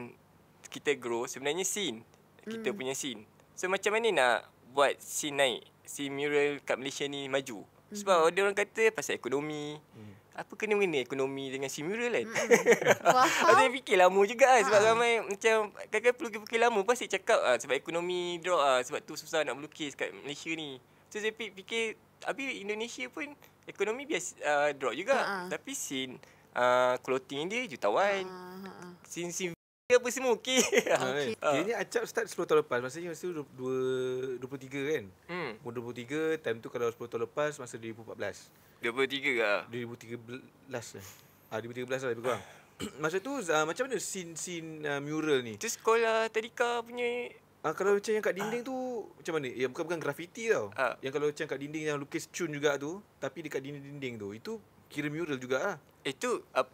[SPEAKER 3] kita grow, sebenarnya scene. Kita hmm. punya scene. So, macam mana nak buat scene naik, scene mural kat Malaysia ni maju. Sebab hmm. ada orang kata pasal ekonomi, hmm apa kena mengenai ekonomi dengan si mural kan? Mm. Faham. fikir lama juga kan sebab ah. ramai macam kakak perlu fikir lama pasti cakap ah, sebab ekonomi drop ah, sebab tu susah nak melukis kat Malaysia ni. So saya fikir tapi Indonesia pun ekonomi biasa uh, drop juga. Ha. Tapi scene uh, clothing dia jutawan. Ha. Scene, scene dia apa semua okey. Okay. Okay. Uh. acap start 10 tahun lepas. Maksudnya masa tu
[SPEAKER 2] 23 kan. Hmm. Umur 23, time tu kalau 10 tahun lepas masa 2014. 23 ke? 2013 lah. Ah uh, 2013 lah lebih kurang. masa tu uh, macam mana scene-scene uh, ah, mural ni? Tu sekolah tadika punya Ah uh, kalau macam yang kat dinding uh. tu macam mana? Ya bukan bukan graffiti tau. Uh. Yang kalau macam kat dinding yang lukis cun juga tu, tapi dekat dinding-dinding
[SPEAKER 3] tu itu kira mural juga ah. Itu eh, uh,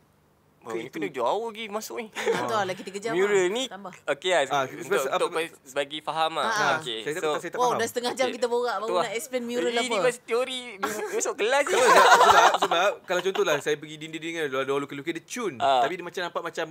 [SPEAKER 3] Oh, ni kena jauh lagi masuk ni. Tak tahu lagi 3 jam. Mural lah. ni tambah. Okey ah. Untuk, apa, untuk bagi faham lah. ah. Saya, ah. so, saya tak faham. Oh, dah setengah jam kita borak baru nak ah. explain mural apa. Ini masih teori masuk kelas je.
[SPEAKER 2] sebab, sebab kalau contohlah saya pergi dinding-dinding kan, ada orang lukis-lukis dia cun. Ah. Tapi dia macam nampak macam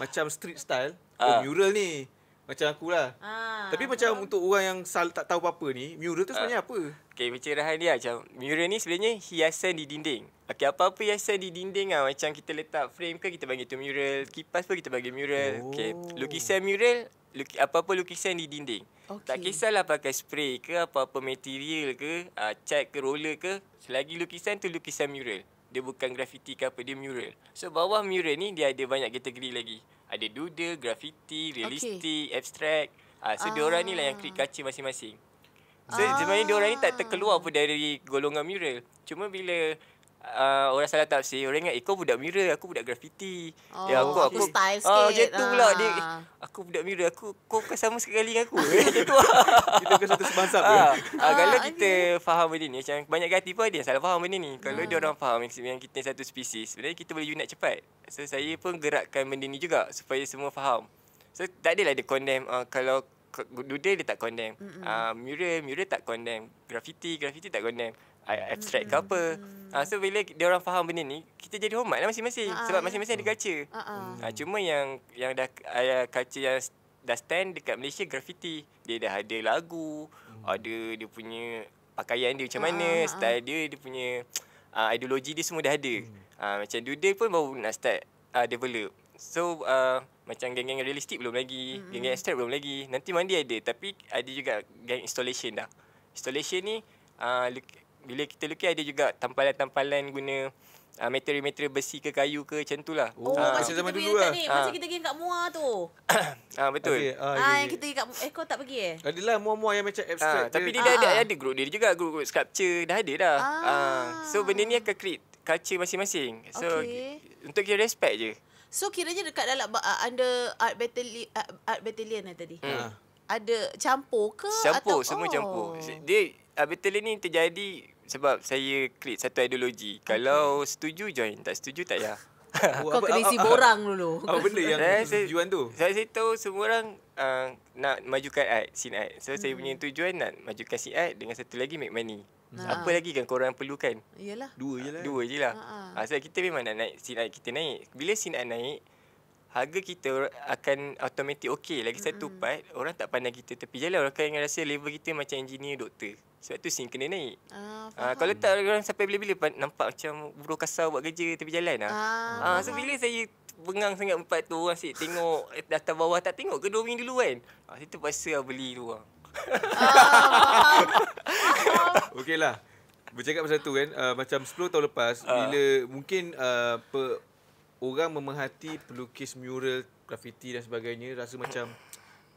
[SPEAKER 2] macam street style. Oh, mural ni. Macam akulah. Ah, Tapi macam aku. untuk orang yang sal, tak tahu
[SPEAKER 3] apa-apa ni, mural tu ah, sebenarnya ah. apa? Okay, macam Rahan dia macam, mural ni sebenarnya hiasan di dinding. Okay, apa-apa hiasan di dinding lah. Macam kita letak frame ke, kita bagi tu mural. Kipas pun kita bagi mural. Oh. Okay, lukisan mural, luki, apa-apa lukisan di dinding. Okay. Tak kisahlah pakai spray ke, apa-apa material ke, uh, cat ke, roller ke. Selagi lukisan tu lukisan mural. Dia bukan graffiti ke apa, dia mural. So, bawah mural ni, dia ada banyak kategori lagi. Ada doodle, graffiti, realistik, okay. abstract. Uh, so, ah. orang ni lah yang create kaca ah. masing-masing. So, ah. sebenarnya orang ni tak terkeluar pun dari golongan mural. Cuma bila uh, orang salah tafsir orang ingat eh, aku budak mirror aku budak graffiti ya, oh, ya aku aku style ah, sikit oh jetu lah, ah. pula dia aku budak mirror aku kau bukan sama sekali dengan aku jetu lah. kita kena satu sebangsa ah, ya? ah, kalau okay. Ah, kita faham benda ni macam banyak gati pun ada yang salah faham benda ni kalau dia orang faham yang kita satu spesies. sebenarnya kita boleh unite cepat so saya pun gerakkan benda ni juga supaya semua faham so tak adalah dia condemn uh, kalau Dude dia tak condemn uh, Mural Mural tak condemn Graffiti Graffiti tak condemn abstract ke hmm. apa uh, So bila dia orang faham benda ni Kita jadi hormat lah masing-masing uh-huh. Sebab ya. masing-masing ada culture uh-huh. uh, Cuma yang yang dah uh, culture yang dah stand dekat Malaysia Graffiti Dia dah ada lagu uh-huh. Ada dia punya pakaian dia macam mana uh-huh. Style dia, dia punya uh, ideologi dia semua dah ada uh-huh. uh, Macam Dude pun baru nak start uh, develop So uh, macam geng-geng realistik belum lagi uh-huh. Geng-geng abstract belum lagi Nanti mandi ada Tapi ada juga geng installation dah Installation ni uh, bila kita lukis ada juga tampalan-tampalan guna uh, ah, material-material besi ke kayu ke macam tu lah. Oh, uh, ah. masa zaman dulu lah. Masa ah. kita pergi
[SPEAKER 1] kat Mua tu.
[SPEAKER 3] ah betul. Okay. Ah, ah, yeah, yang yeah. kita
[SPEAKER 1] pergi kat Eh, kau tak pergi eh?
[SPEAKER 3] Adalah Mua-Mua yang macam abstract. Ah, tapi dia, ah. dah ada. Ada group dia juga. Group-group sculpture. Dah ada dah. Ah. Uh, so, benda ni akan create culture masing-masing. So, okay. untuk kita respect je.
[SPEAKER 1] So, kira je dekat dalam uh, under art battalion, art, art battalion lah tadi. Hmm. Ada campur ke? Campur. Atau, semua oh. campur.
[SPEAKER 3] Dia betul ini terjadi sebab saya create satu ideologi. Okay. Kalau setuju join, tak setuju tak ya.
[SPEAKER 1] Kau kena isi borang dulu. Apa benda yang
[SPEAKER 3] tujuan tu? Saya, saya tahu semua orang uh, nak majukan art, scene art. So, hmm. saya punya hmm. tujuan nak majukan scene art dengan satu lagi make money. Hmm. Apa lagi kan korang perlukan? Yalah. Dua je lah. Dua je lah. Ha, ha. ha, ah, so, kita memang nak naik scene art kita naik. Bila scene art naik, harga kita akan automatik okay lagi mm-hmm. satu part orang tak pandang kita tepi jalan orang akan rasa level kita macam engineer doktor sebab tu sing kena naik
[SPEAKER 4] uh, uh, kalau
[SPEAKER 3] tak orang sampai bila-bila nampak macam buruh kasar buat kerja tepi jalan lah. uh, uh, so bila saya bengang sangat empat tu orang asyik tengok eh, atas bawah tak tengok ke dua dulu kan uh, saya terpaksa lah beli tu uh,
[SPEAKER 2] okey lah Bercakap pasal tu kan uh, Macam 10 tahun lepas uh. Bila mungkin uh, orang memerhati pelukis mural graffiti dan sebagainya rasa macam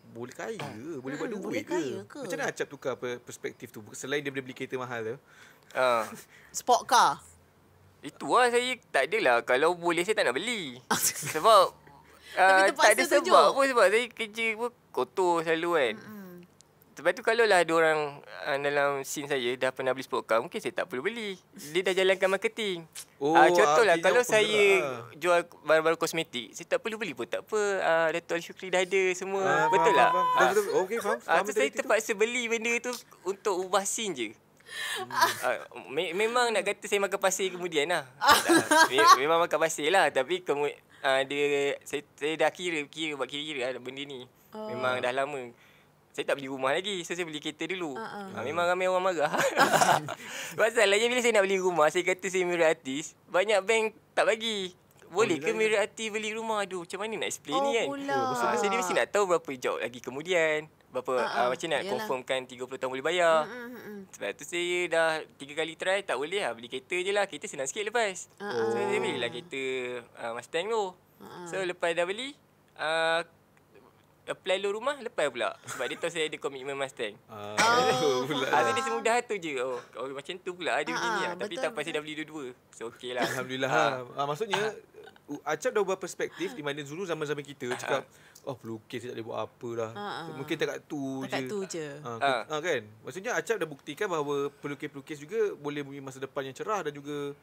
[SPEAKER 2] boleh kaya ah. boleh buat ah, duit ke? macam mana acap tukar perspektif tu selain dia boleh beli kereta mahal tu uh. sport car
[SPEAKER 3] itu lah saya tak adalah kalau boleh saya tak nak beli sebab uh, tak ada sebab sejuk. pun sebab saya kerja pun kotor selalu kan mm-hmm sebab tu kalau lah ada orang uh, dalam scene saya dah pernah beli sport car, mungkin saya tak perlu beli. Dia dah jalankan marketing. Oh, uh, contohlah ah, kalau saya ha. jual barang-barang kosmetik, saya tak perlu beli pun tak apa. Uh, ah, Dato' Ali Syukri dah ada semua. Ah, betul lah. Okey, faham. Uh, saya terpaksa beli benda tu untuk ubah scene je. Hmm. Uh, me- memang nak kata saya makan pasir kemudian lah. Ah. Tak, me- memang makan pasir lah. Tapi kemud- uh, dia, saya, saya dah kira, kira buat kira-kira lah benda ni. Oh. Memang dah lama saya tak beli rumah lagi so saya beli kereta dulu uh-uh. ha, memang ramai orang marah masalahnya bila saya nak beli rumah saya kata saya mirror artis banyak bank tak bagi boleh oh, ke mirror artis beli rumah aduh macam mana nak explain oh, ni kan pula. so ya, ah, saya lah. mesti nak tahu berapa job lagi kemudian berapa uh-uh. uh, macam nak Yalah. confirmkan 30 tahun boleh bayar uh-uh. sebab tu saya dah 3 kali try tak boleh lah beli kereta je lah kereta senang sikit lepas uh-uh. so saya belilah kereta uh, Mustang tu
[SPEAKER 4] uh-uh. so
[SPEAKER 3] lepas dah beli uh, apply loan rumah lepas pula sebab dia tahu saya ada komitmen Mustang. Ah. Ah, jadi semudah tu je. Oh, oh macam tu pula ada ah, ah, tapi tak apa saya dah beli dua-dua. So okeylah. Alhamdulillah. Ah. Ha.
[SPEAKER 2] Ha. maksudnya ah. Acap dah ubah perspektif di mana dulu zaman-zaman kita ah, ah. cakap oh pelukis tak boleh buat apa lah. Ah, Mungkin tak tu je. Tak tu je. Ha. Ah. Ha. kan? Maksudnya Acap dah buktikan bahawa pelukis-pelukis juga boleh punya masa depan yang cerah dan juga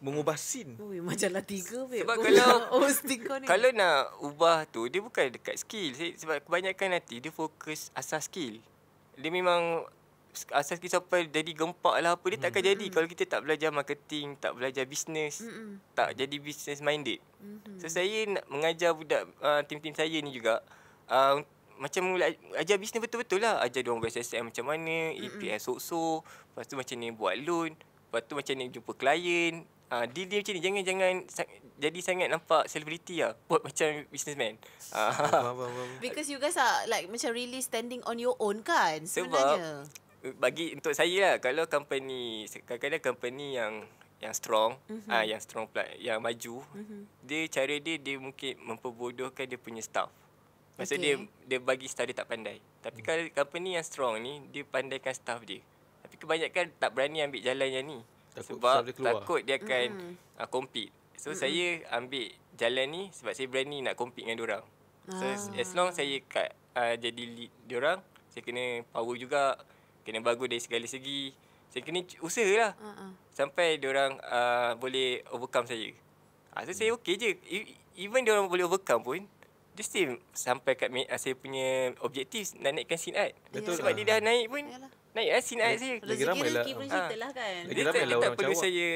[SPEAKER 2] mengubah scene. Oi, majalah tiga weh. Sebab kalau oh, Kalau nak
[SPEAKER 3] ubah tu dia bukan dekat skill. Sebab kebanyakan nanti dia fokus asas skill. Dia memang asas skill sampai jadi gempak lah apa dia mm. takkan mm-hmm. jadi mm. kalau kita tak belajar marketing, tak belajar bisnes, tak jadi business minded. Mm-hmm. So saya nak mengajar budak uh, tim-tim saya ni juga uh, macam mula, ajar bisnes betul-betul lah. Ajar dia orang SSM macam mana, EPS sok-sok, lepas tu macam ni buat loan, lepas tu macam ni jumpa klien, Ha, ah, deal dia macam ni jangan jangan jadi sangat nampak selebriti lah buat macam businessman. Ah.
[SPEAKER 1] Because you guys are like macam really standing on your own kan sebenarnya.
[SPEAKER 3] Sebab bagi untuk saya lah kalau company kadang-kadang company yang yang strong mm-hmm. ah yang strong pula yang maju mm-hmm. dia cara dia dia mungkin memperbodohkan dia punya staff. Maksud okay. dia dia bagi staff dia tak pandai. Tapi kalau company yang strong ni dia pandaikan staff dia. Tapi kebanyakan tak berani ambil jalan yang ni takut sebab dia takut dia akan mm. uh, compete. So mm. saya ambil jalan ni sebab saya berani nak compete dengan orang. So ah. as long saya kat uh, jadi lead diorang, saya kena power juga, kena bagus dari segala segi. Saya kena usaha lah. Uh-uh. Ah, sampai orang uh, boleh overcome saya. Uh, so mm. saya okey je. E, even orang boleh overcome pun, dia still sampai kat uh, saya punya objektif nak naikkan scene art. sebab lah. dia dah naik pun, Yalah. Naik eh, lah, sini naik saya. Rezeki rezeki pun ah. cerita lah kan. Lagi tak lah orang saya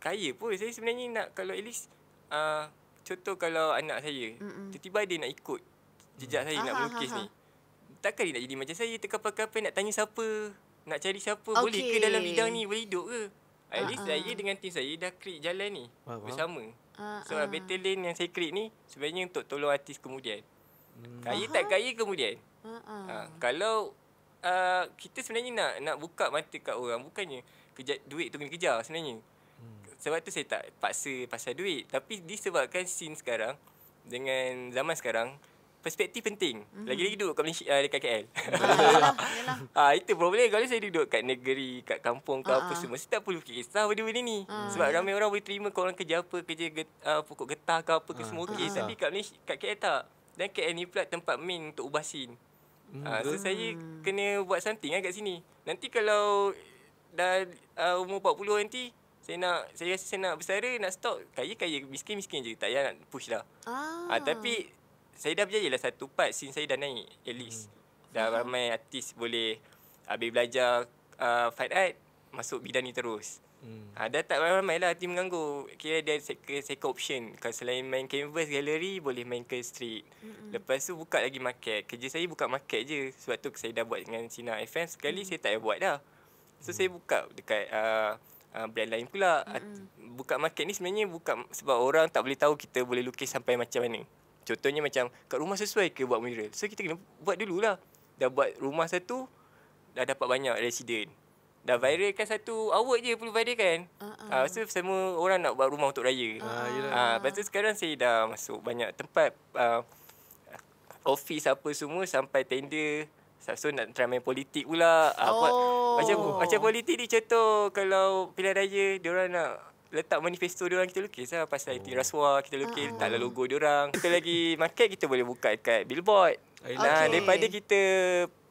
[SPEAKER 3] kaya pun. Saya sebenarnya nak kalau at least, uh, contoh kalau anak saya, tiba-tiba dia nak ikut jejak saya nak melukis ah, ha, ha, ha. ni. Takkan dia nak jadi macam saya, terkapal-kapal nak tanya siapa, nak cari siapa, boleh ke dalam bidang ni, boleh hidup ke? At least saya dengan tim saya dah create jalan ni bersama. Uh-huh. So, battle lane yang saya create ni sebenarnya untuk tolong artis kemudian. Hmm. Kaya tak kaya kemudian. kalau Uh, kita sebenarnya nak nak buka mata kat orang bukannya kerja duit tu kena kerja sebenarnya. Hmm. Sebab tu saya tak paksa pasal duit tapi disebabkan scene sekarang dengan zaman sekarang perspektif penting. Mm-hmm. Lagi-lagi duduk kat Malaysia uh, eh, dekat KL. Yalah. ah itu problem kalau saya duduk kat negeri, kat kampung ke uh-huh. apa ah, ah. semua, saya tak perlu fikir kisah benda ni. Uh-huh. Sebab ya. ramai orang boleh terima kalau orang kerja apa, kerja get, uh, pokok getah ke apa ke uh-huh. semua okey. Uh-huh. Tapi kat Malaysia, kat KL tak. Dan KL ni pula tempat main untuk ubah scene.
[SPEAKER 2] Ha, so saya
[SPEAKER 3] kena buat something lah kat sini. Nanti kalau dah uh, umur 40 nanti saya nak saya rasa saya nak bersara nak stop kaya-kaya miskin-miskin je tak payah nak push lah.
[SPEAKER 4] Ah. Ha, tapi
[SPEAKER 3] saya dah berjaya lah satu part since saya dah naik at least. Hmm. Dah hmm. ramai artis boleh habis belajar uh, fight art masuk bidang ni terus. Hmm. Ha, tak ramai-ramai lah team mengganggu. Kira dia ada seka, option. Kalau selain main canvas gallery, boleh main ke street. Hmm. Lepas tu buka lagi market. Kerja saya buka market je. Sebab tu saya dah buat dengan Sina FM sekali, hmm. saya tak payah buat dah. So hmm. saya mm. buka dekat uh, uh, brand lain pula. Hmm. Buka market ni sebenarnya buka sebab orang tak boleh tahu kita boleh lukis sampai macam mana. Contohnya macam kat rumah sesuai ke buat mural. So kita kena buat dululah. Dah buat rumah satu, dah dapat banyak resident. Dah viralkan satu awak je perlu viralkan uh-uh. uh, So semua orang nak buat rumah untuk raya uh-huh. uh, Lepas tu sekarang saya dah masuk banyak tempat uh, Office apa semua Sampai tender So nak try main politik pula uh, oh. buat, macam, macam politik ni contoh Kalau pilihan raya Diorang nak letak manifesto dia orang kita lukis lah pasal oh. rasuah kita lukis uh-huh. tak ada lah logo dia orang kita lagi market kita boleh buka dekat billboard okay. nah daripada kita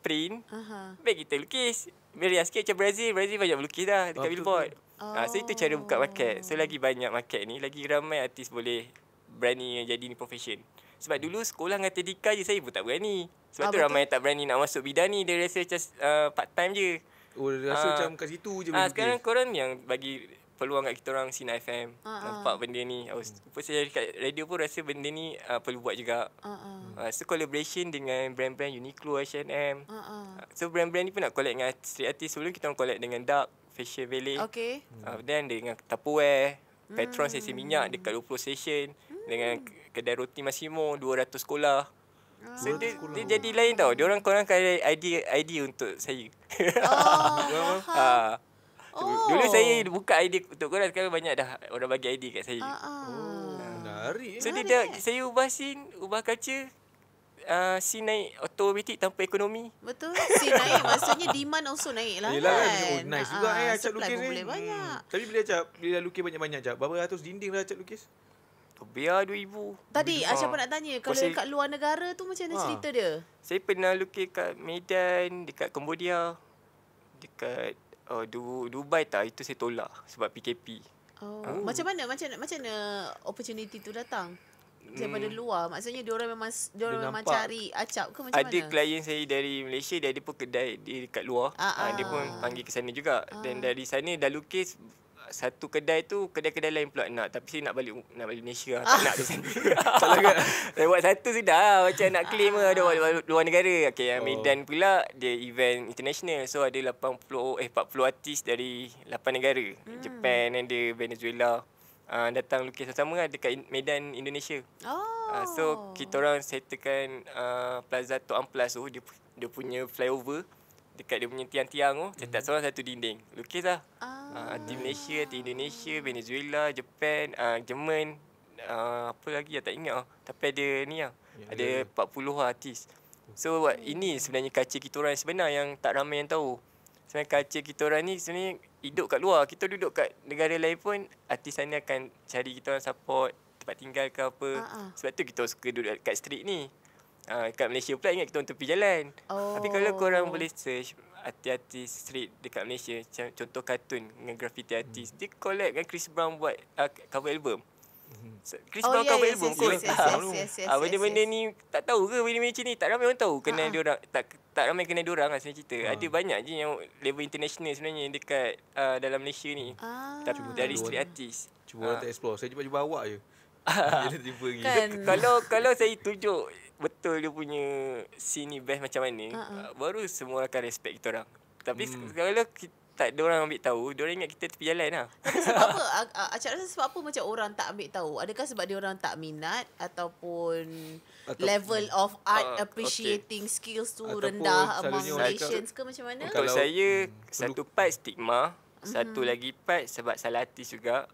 [SPEAKER 3] print uh-huh. baik kita lukis Meriah sikit macam Brazil Brazil banyak melukis dah Dekat oh, billboard oh. uh, So itu cara buka oh. market So lagi banyak market ni Lagi ramai artis boleh Berani jadi ni profession Sebab dulu sekolah dengan tadika je Saya pun tak berani Sebab ah, tu betul. ramai yang tak berani Nak masuk bidang ni Dia rasa macam uh, part time je Oh dia rasa uh, macam kat situ je uh, Sekarang korang yang bagi peluang kat kita orang Sina FM uh-huh. Ah, nampak ah. benda ni apa saya dekat radio pun rasa benda ni uh, perlu buat juga uh-huh. uh, so collaboration dengan brand-brand Uniqlo H&M uh-huh. uh, so brand-brand ni pun nak collect dengan street artist sebelum kita orang collect dengan Dark Fashion Valley okay. uh, then dengan Tupperware hmm. sesi minyak dekat 20 station hmm. dengan kedai roti Massimo 200 sekolah So dia, dia jadi lain tau. Dia orang korang kan idea idea untuk saya.
[SPEAKER 2] Oh, ha. Oh. Dulu saya
[SPEAKER 3] buka ID untuk korang sekarang banyak dah orang bagi ID kat saya. Uh-uh. Oh. Ah. Menarik. So dia saya ubah scene, ubah kaca uh, si naik automatik tanpa ekonomi. Betul. Si naik maksudnya
[SPEAKER 1] demand also naik lah Yelah, kan. Oh, nice juga uh, eh acak lukis ni. hmm. banyak.
[SPEAKER 3] Tapi bila acap, bila lukis banyak-banyak acak. Berapa ratus dinding lah acap lukis? Biar dua ibu. Tadi Acap nak tanya, kalau saya, kat
[SPEAKER 1] luar negara tu macam mana ha. cerita dia?
[SPEAKER 3] Saya pernah lukis kat Medan, dekat Cambodia, dekat Oh, du- Dubai tak itu saya tolak sebab PKP.
[SPEAKER 1] Oh, hmm. macam mana macam macam mana opportunity tu datang? dari hmm. luar. Maksudnya dia orang memang dia orang memang cari acap ke macam ada mana? Ada
[SPEAKER 3] klien saya dari Malaysia dia ada pun kedai di dekat luar. Uh-uh. dia pun panggil ke sana juga. Dan dari sana dah lukis satu kedai tu kedai-kedai lain pula nak tapi saya nak balik nak balik Malaysia ah. tak nak di sini. Kalau ke saya buat satu sudah lah. macam nak claim ah. ada luar, luar negara. Okey yang oh. Medan pula dia event international so ada 80 eh 40 artis dari 8 negara. Hmm. Japan and the Venezuela uh, datang lukis sama-sama lah dekat Medan Indonesia. Oh. Uh, so kita orang settlekan uh, Plaza Tok Amplas tu dia, dia punya flyover dekat dia punya tiang-tiang tu setiap mm-hmm. seorang satu dinding lukis lah ah. uh, di Malaysia di Indonesia Venezuela Japan uh, ah, German uh, ah, apa lagi ya tak ingat lah. tapi ada ni lah yeah, ada yeah. 40 lah artis so what, hmm. ini sebenarnya kaca kita orang sebenar yang tak ramai yang tahu sebenarnya kaca kita orang ni sebenarnya hidup kat luar kita duduk kat negara lain pun artis sana akan cari kita orang support tempat tinggal ke apa uh-uh. sebab tu kita suka duduk kat street ni uh, ah, kat Malaysia pula ingat kita orang tepi jalan.
[SPEAKER 4] Oh. Tapi kalau oh. korang boleh
[SPEAKER 3] search hati-hati street dekat Malaysia macam contoh kartun dengan graffiti artist hmm. dia collab dengan Chris Brown buat uh, cover album. Mhm. Chris oh, Brown ya, yeah, cover yeah, album yes, yes, yes, yes, yes, yes, ah, yes, Benda-benda ni Tak tahu ke benda-benda macam ni Tak ramai orang tahu Kenal uh-huh. diorang tak, tak ramai kenal dia orang asal lah cerita uh-huh. Ada banyak je yang Level international sebenarnya Dekat uh, Dalam Malaysia ni uh-huh. Tapi cuba dari street artist Cuba uh tak explore Saya cuba-cuba awak kan? Kalau Kalau saya tunjuk betul dia punya scene ni best macam mana uh-uh. baru semua akan respect kita orang tapi hmm. kalau kita tak orang ambil tahu dia orang ingat kita tepi jalan lah
[SPEAKER 1] sebab apa acara rasa sebab apa macam orang tak ambil tahu adakah sebab dia orang tak minat ataupun
[SPEAKER 3] Atau, level of art uh, appreciating
[SPEAKER 1] okay. skills tu ataupun rendah among relations? ke macam mana
[SPEAKER 3] kalau saya hmm, satu perlu. part stigma hmm. satu lagi part sebab salah artis juga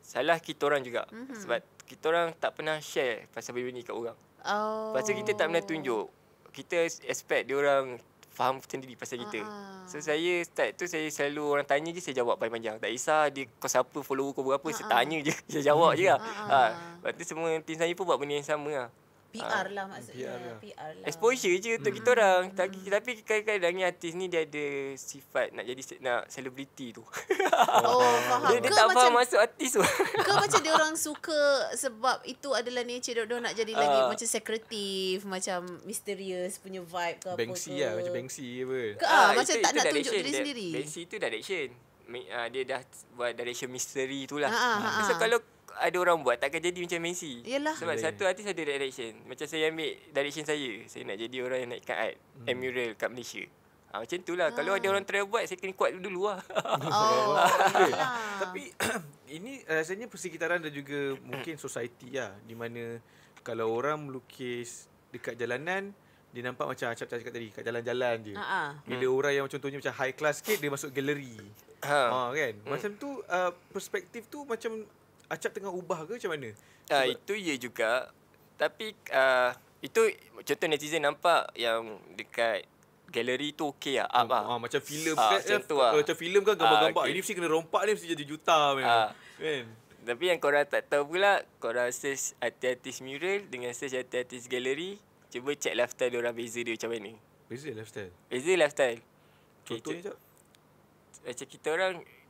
[SPEAKER 3] salah kita orang juga hmm. sebab kita orang tak pernah share pasal benda ni kat orang Oh. Pasal kita tak pernah tunjuk. Kita expect dia orang faham sendiri pasal kita. Uh-huh. So saya start tu saya selalu orang tanya je saya jawab panjang-panjang. Tak kisah dia kau siapa follower kau berapa uh-huh. saya ah, ah. tanya je saya jawab je lah. Uh-huh. Ha. Lepas tu semua team saya pun buat benda yang sama lah. PR ah, lah maksudnya PR lah, PR lah. Exposure je untuk mm. kita orang mm. tapi, tapi kadang-kadang ni artis ni dia ada sifat nak jadi nak celebrity tu Oh, faham Dia, dia tak faham masuk artis tu
[SPEAKER 2] Ke macam
[SPEAKER 1] dia orang suka sebab itu adalah nature dia nak jadi uh, lagi ah. macam sekretif Macam mysterious punya vibe ke Banksy apa
[SPEAKER 3] lah
[SPEAKER 2] macam Banksy je pun
[SPEAKER 3] Ke ah, ah, macam itu, tak itu nak direction. tunjuk diri sendiri Banksy tu direction dia dah buat direction misteri tu lah. Ha, ha, ha. kalau ada orang buat takkan jadi macam Messi. Yalah. Sebab Yalah. satu hati ada direction. Macam saya ambil direction saya. Saya nak jadi orang yang naik kat art. Hmm. Mural kat Malaysia. Ha, macam itulah. Ha. Kalau ah. ada orang try buat, saya kena kuat dulu lah. Oh. Tapi
[SPEAKER 2] ini eh, rasanya persekitaran dan juga mungkin society lah. Di mana kalau orang melukis dekat jalanan, dia nampak macam Acap cakap tadi kat jalan-jalan je. Ha-ha. Ah. Bila hmm. orang yang contohnya macam high class sikit dia masuk galeri. Ha. ha kan? Hmm. Macam tu uh, perspektif tu macam Acap tengah ubah ke macam mana? uh,
[SPEAKER 3] itu ya juga. Tapi uh, itu contoh netizen nampak yang dekat galeri tu okey lah. Up, uh, lah. Uh, macam film uh, kan. Macam, tu lah. eh, macam filem kan gambar-gambar. Uh, okay. Ini mesti
[SPEAKER 2] kena rompak ni mesti jadi juta. Man. man.
[SPEAKER 3] Tapi yang korang tak tahu pula, korang search Artis Mural dengan search Artis galeri, cuba check lifestyle dia orang beza dia macam mana. Beza lifestyle? Beza lifestyle. Okay, Contohnya macam? Macam kita orang,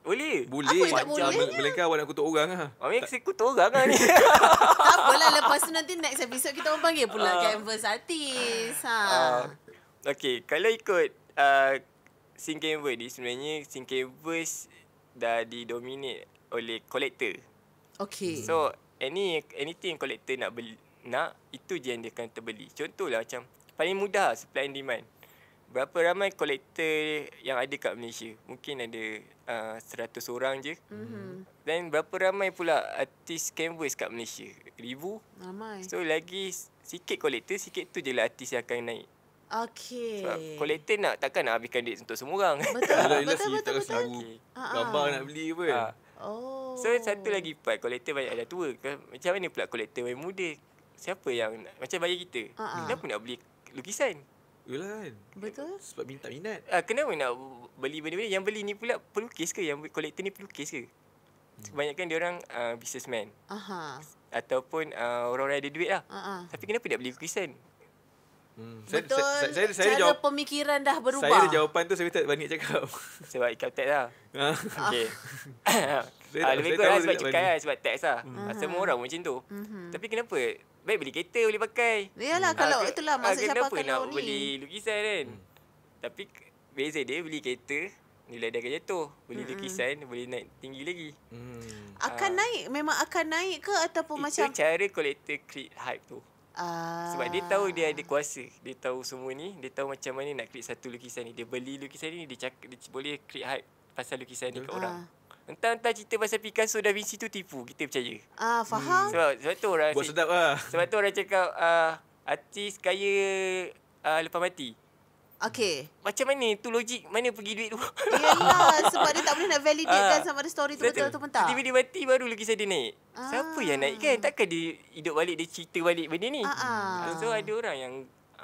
[SPEAKER 3] Boleh. Boleh. Aku tak boleh. Bila, bila kau awak nak kutuk orang lah. Mami, kasi kutuk orang lah ni. tak
[SPEAKER 1] apalah. Lepas tu nanti next episode kita orang panggil pula uh, canvas artist. Ha.
[SPEAKER 3] okay. Kalau ikut uh, sing canvas ni sebenarnya sing canvas dah didominate oleh collector. Okay. So, any anything collector nak beli, nak, itu je yang dia akan terbeli. Contohlah macam, paling mudah supply and demand. Berapa ramai kolektor yang ada kat Malaysia? Mungkin ada uh, orang je. Mm-hmm. Dan berapa ramai pula artis canvas kat Malaysia? Ribu?
[SPEAKER 4] Ramai. So
[SPEAKER 3] lagi sikit kolektor, sikit tu je lah artis yang akan naik.
[SPEAKER 4] Okay. Sebab kolektor
[SPEAKER 3] nak, takkan nak habiskan duit untuk semua orang. Betul, betul, betul. Tak rasa lagu gambar nak beli pun. Ha. Ah.
[SPEAKER 4] Oh. So satu
[SPEAKER 3] lagi part, kolektor banyak dah tua. Macam mana pula kolektor yang muda? Siapa yang, macam bayi kita. Uh-huh. Ah, Kenapa ah. nak beli lukisan? Yalah kan Betul Sebab minat-minat uh, ah, Kenapa nak beli benda-benda Yang beli ni pula pelukis ke Yang collector ni pelukis ke hmm. Kebanyakan dia orang uh, businessman. Aha. Ataupun uh, orang-orang ada duit lah. Aha. Tapi kenapa dia beli lukisan? Hmm. Betul. Saya, saya, saya, saya cara jawab,
[SPEAKER 1] pemikiran dah berubah. Saya ada
[SPEAKER 3] jawapan tu saya tak banyak cakap. sebab ikut tax lah. okay. saya, uh, lebih kurang lah sebab cukai lah. Sebab tax lah. Uh-huh. Semua orang macam tu. Uh-huh. Tapi kenapa baik beli kereta boleh pakai. Yalah kalau hmm. itulah masa siapa kenapa kalau nak ni? beli lukisan kan. Hmm. Tapi beza dia beli kereta nilai dia akan jatuh. Beli hmm. lukisan boleh naik tinggi lagi. Hmm. Akan ha.
[SPEAKER 1] naik memang akan naik ke ataupun Itu macam
[SPEAKER 3] cara collector create hype tu.
[SPEAKER 1] Ah. Sebab dia tahu
[SPEAKER 3] dia ada kuasa Dia tahu semua ni Dia tahu macam mana nak create satu lukisan ni Dia beli lukisan ni Dia, cak, dia boleh create hype pasal lukisan ni ke ah. orang Entah-entah cerita pasal Picasso Da Vinci tu tipu Kita percaya
[SPEAKER 1] Ah faham hmm. sebab,
[SPEAKER 3] sebab tu orang Buat sedap lah Sebab tu orang cakap uh, Artis kaya uh, Lepas mati Okay Macam mana tu logik Mana pergi duit tu Yelah Sebab dia
[SPEAKER 1] tak boleh nak validate uh, kan Sama ada story tu betul ataupun tak Tiba-tiba
[SPEAKER 3] dia mati Baru lagi sedih naik
[SPEAKER 1] uh.
[SPEAKER 4] Siapa
[SPEAKER 3] yang naik kan Takkan dia hidup balik Dia cerita balik benda ni uh-uh. So ada orang yang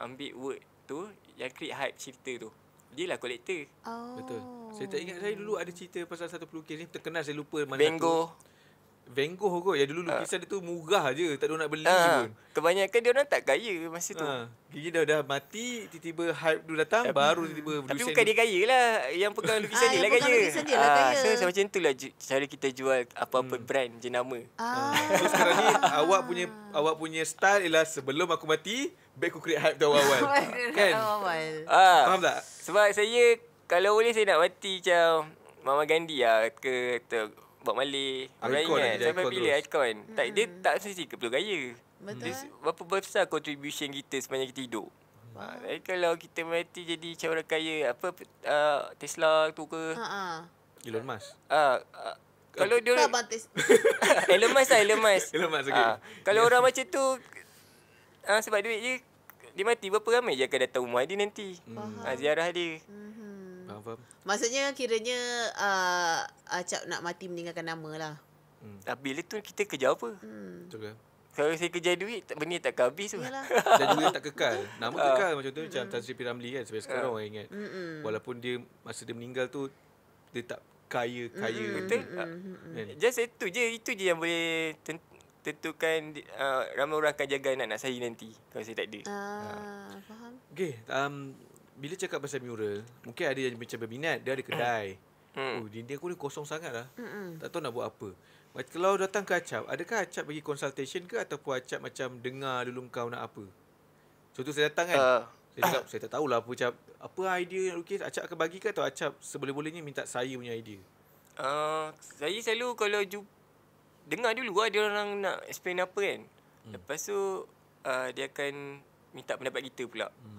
[SPEAKER 3] Ambil word tu Yang create hype cerita tu dia lah kolektor. Oh. Betul. Saya tak ingat saya dulu ada cerita pasal satu pelukis ni terkenal saya lupa mana Bingo.
[SPEAKER 2] tu. Van Gogh kot Yang dulu ah. lukisan uh. dia tu Murah je Tak ada nak beli uh. pun Kebanyakan
[SPEAKER 3] dia orang tak kaya Masa tu uh. Gigi dah dah mati Tiba-tiba hype tu datang tapi, Baru tiba-tiba Tapi bukan dia kaya lah Yang pegang lah lukisan dia lah kaya Yang pegang lukisan So macam tu lah Cara kita jual Apa-apa hmm. brand Jenama uh. So sekarang ni Awak punya Awak punya style ialah Sebelum aku mati Baik aku create hype tu awal-awal Kan awal Faham tak Sebab saya Kalau boleh saya nak mati macam Mama Gandhi lah ke, ke, ke Bob Marley Orang ingat Siapa pilih terus. icon hmm. tak, Dia tak sesi ke Betul gaya Betul Berapa besar contribution kita Sepanjang kita hidup hmm. ha, Kalau kita mati Jadi macam orang kaya Apa uh, Tesla tu ke uh-huh. Elon Musk uh, uh, kalau dia Elon Musk lah Elon Musk Elon Musk okay. ha, Kalau orang macam tu ha, Sebab duit je Dia mati Berapa ramai je akan datang rumah dia nanti hmm. ha, Ziarah dia hmm faham, faham.
[SPEAKER 1] Maksudnya kiranya uh, Acap nak mati meninggalkan nama lah.
[SPEAKER 3] Hmm. Tapi bila tu kita kerja apa? Hmm. Betul ke? Kan? Kalau saya kerja duit, benih tak habis tu. Dan juga tak kekal. Nama ah. kekal uh. macam tu. Macam hmm. Tansri Piramli kan. Sebab sekarang uh. orang ingat. Mm-mm. Walaupun
[SPEAKER 2] dia masa dia meninggal tu, dia tak kaya-kaya. Betul? Mm-hmm.
[SPEAKER 3] Just itu je. Itu je yang boleh ten- tentukan uh, ramai orang akan jaga anak-anak saya nanti. Kalau saya tak ada. Uh,
[SPEAKER 2] uh. Faham. Okay. Um, bila cakap pasal mural, mungkin ada yang macam berminat, dia ada kedai. Mm. Oh, dinding aku ni kosong sangat lah. Hmm. Tak tahu nak buat apa. Macam kalau datang ke Acap, adakah Acap bagi consultation ke ataupun Acap macam dengar dulu kau nak apa? Contoh saya datang kan, uh. saya cakap saya tak tahulah apa Acap. Apa idea yang lukis, Acap akan bagi ke atau Acap seboleh-bolehnya minta saya punya idea?
[SPEAKER 3] Uh, saya selalu kalau ju- dengar dulu lah dia orang nak explain apa kan. Mm. Lepas tu, uh, dia akan minta pendapat kita pula. Mm.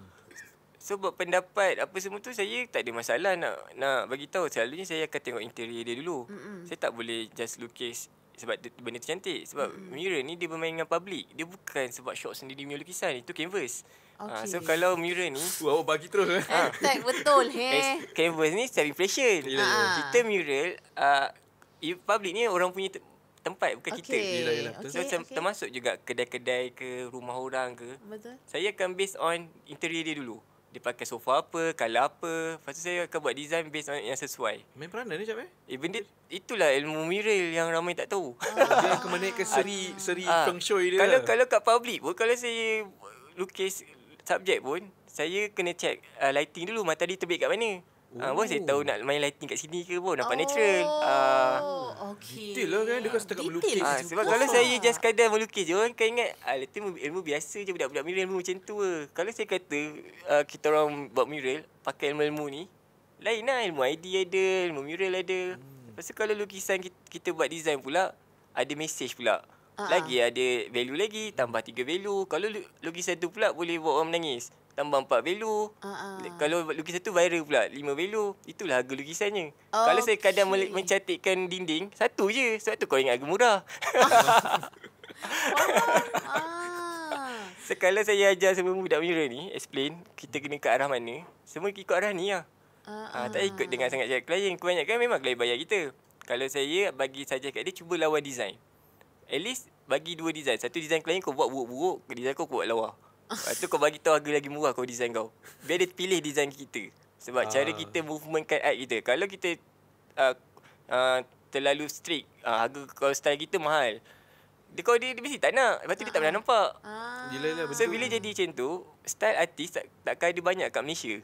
[SPEAKER 3] So buat pendapat apa semua tu saya tak ada masalah nak nak bagi tahu selalunya saya akan tengok interior dia dulu. Mm-mm. Saya tak boleh just lukis sebab tu, benda tu cantik sebab mm-hmm. mural ni dia bermain dengan public. Dia bukan sebab shot sendiri punya lukisan itu canvas. Ah, okay. Ha, so kalau mural ni Wow bagi terus eh. ha. betul he. Canvas ni self inflation. Yeah, yeah, yeah. Kita mural uh, public ni orang punya te- tempat bukan okay. kita. Yalah, yalah. Okay, so, okay. termasuk juga kedai-kedai ke rumah orang ke. Betul. Saya akan based on interior dia dulu dia pakai sofa apa, colour apa. Lepas tu saya akan buat design based on yang sesuai. Main peranan ni cakap eh? Even eh, dia, itulah ilmu Miril yang ramai tak tahu. Ah, dia akan menaik ke seri, seri ah, feng shui dia. Kalau kalau kat public pun, kalau saya lukis subjek pun, saya kena check uh, lighting dulu, matahari terbit kat mana. Ah, oh. uh, saya tahu nak main lighting kat sini ke pun nampak oh. natural. Ah.
[SPEAKER 2] Uh, okay. lah kan dekat setakat melukis. Ah, uh, sebab kalau saya
[SPEAKER 3] just kadang melukis je orang kan ingat ah uh, lighting ilmu biasa je budak-budak mural ilmu macam tu. Uh. Kalau saya kata uh, kita orang buat mural pakai ilmu, -ilmu ni lain lah ilmu ID ada, ilmu mural ada. Hmm. Pasal kalau lukisan kita, kita buat design pula ada message pula. Ah, ah. Lagi ada value lagi, tambah tiga value. Kalau lukisan tu pula boleh buat orang menangis tambah 4 value. Uh-uh. Kalau lukisan tu viral pula lima value. Itulah harga lukisannya. Okay. Kalau saya kadang mencantikkan dinding, satu je. Sebab tu kau ingat harga murah.
[SPEAKER 4] ah.
[SPEAKER 3] Sekala saya ajar semua budak mural ni, explain kita kena ke arah mana, semua ikut arah ni lah.
[SPEAKER 4] Uh-uh. Ha, tak ikut
[SPEAKER 3] dengan sangat cakap klien. Kebanyakan memang klien bayar kita. Kalau saya bagi saja kat dia, cuba lawan design. At least bagi dua design. Satu design klien kau buat buruk-buruk, design kau buat lawa. Lepas tu kau bagi tahu harga lagi murah kau design kau. Biar dia pilih design kita. Sebab uh. cara kita movementkan art kita. Kalau kita uh, uh, terlalu strict, uh, harga kau style kita mahal. Dia kau dia, dia mesti tak nak. Lepas tu uh dia tak pernah nampak. Uh. Gila, gila, So bila jadi macam tu, style artis tak, takkan ada banyak kat Malaysia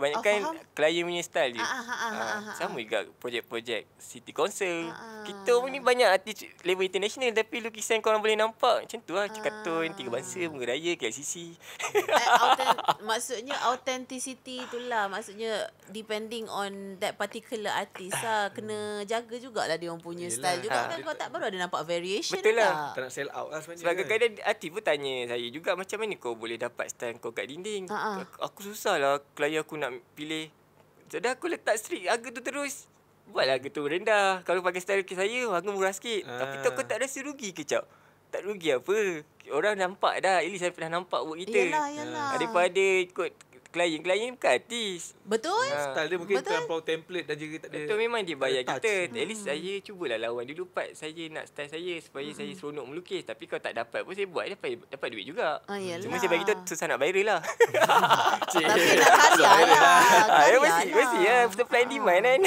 [SPEAKER 3] kebanyakan oh, klien punya style je. Ah, ah,
[SPEAKER 1] ah,
[SPEAKER 4] ah, ah, sama
[SPEAKER 3] ah. juga projek-projek city council. Ah, ah, kita pun ni banyak artis level international tapi lukisan korang boleh nampak macam tu lah. Cekatun, ah. Tiga Bangsa, Bunga Raya, KLCC. Eh,
[SPEAKER 1] authentic, maksudnya authenticity itulah. Maksudnya depending on that particular artist lah. Kena jaga jugalah dia orang punya Yelah, style juga. Ha, kan kau tak baru ada nampak variation Betul lah.
[SPEAKER 3] tak nak sell out lah sebenarnya. Sebagai kan. kadang artis pun tanya saya juga macam mana kau boleh dapat style kau kat dinding. Ah, ah. Aku susah lah klien aku nak nak pilih Jadi aku letak strik harga tu terus Buatlah harga tu rendah Kalau pakai style saya harga murah sikit ah. Tapi tu aku ah. tak rasa rugi ke cap Tak rugi apa Orang nampak dah At saya pernah nampak work kita Yelah yelah ah. Daripada ikut klien-klien bukan artis. Betul? Ha, style dia mungkin Betul? terlampau template dan juga tak ada. Betul memang dia bayar kita. Touch. At least hmm. saya cubalah lawan dulu part saya nak style saya supaya hmm. saya seronok melukis tapi kalau tak dapat pun saya buat dapat dapat duit juga. Ah, Cuma saya bagi tu susah nak viral lah. tapi nak karya lah. lah. Ah, ya, mesti, lah. mesti ya. Supply di mana kan.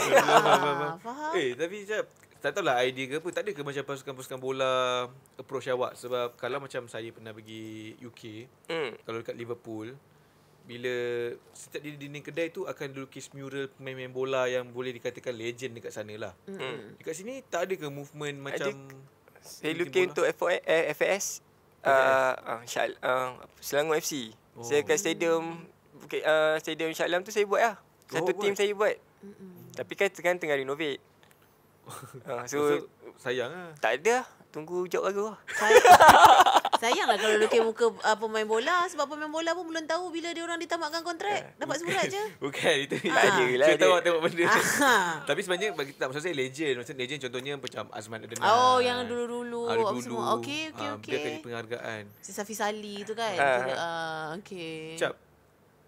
[SPEAKER 3] Ah, eh, tapi sekejap. Tak lah idea ke
[SPEAKER 2] apa. Tak ada ke macam pasukan-pasukan bola approach awak? Sebab kalau macam saya pernah pergi UK, mm. kalau dekat Liverpool, bila setiap dinding kedai tu akan dilukis mural pemain-pemain bola yang boleh dikatakan legend dekat sana lah. Mm. Dekat sini tak ada ke movement
[SPEAKER 3] macam Saya lukis untuk FOS eh, FAS uh, uh, Selangor FC. Oh. Saya kat stadium Bukit uh, stadium Shah Alam tu saya buat lah. Oh, Satu oh, team saya buat. mm Tapi kan sekarang tengah renovate. Uh, so, so, sayang lah. Tak ada Tunggu job baru lah.
[SPEAKER 1] Sayanglah kalau lukis muka uh, pemain bola sebab pemain bola pun belum tahu bila dia orang ditamatkan kontrak. Uh,
[SPEAKER 3] dapat bukan, surat Bukan, itu ha. tak
[SPEAKER 2] ada lah. Cerita tengok benda. Ha. Tapi sebenarnya bagi tak maksud saya legend. Maksud legend contohnya macam Azman Adenan. Oh, yang dulu-dulu. Ah, dulu. Semua. Okay, uh, okay. Dia kena penghargaan.
[SPEAKER 1] Si Safi Sali tu kan. Ha. Ah. Uh, okay. Cap,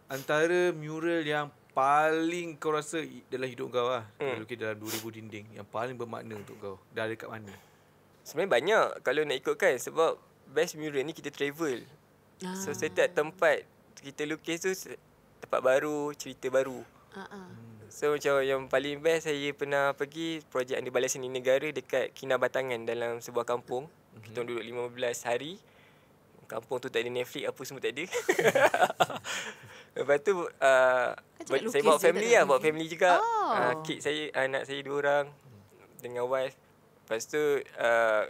[SPEAKER 2] antara mural yang paling kau rasa dalam hidup kau lah. Hmm. Lukis dalam 2000 dinding. Yang paling bermakna untuk kau. dari dekat
[SPEAKER 3] mana? Sebenarnya banyak kalau nak ikutkan sebab best mural ni kita travel. Ah. So setiap tempat kita lukis tu tempat baru, cerita baru. Uh-uh. So macam yang paling best saya pernah pergi projek di Balai Seni Negara dekat kina batangan dalam sebuah kampung. Uh-huh. Kita duduk 15 hari. Kampung tu tak ada Netflix apa semua tak ada. Lepas tu uh, saya bawa family lah, bawa family juga. Oh. Uh, kid saya, anak saya dua orang dengan wife. Lepas tu uh,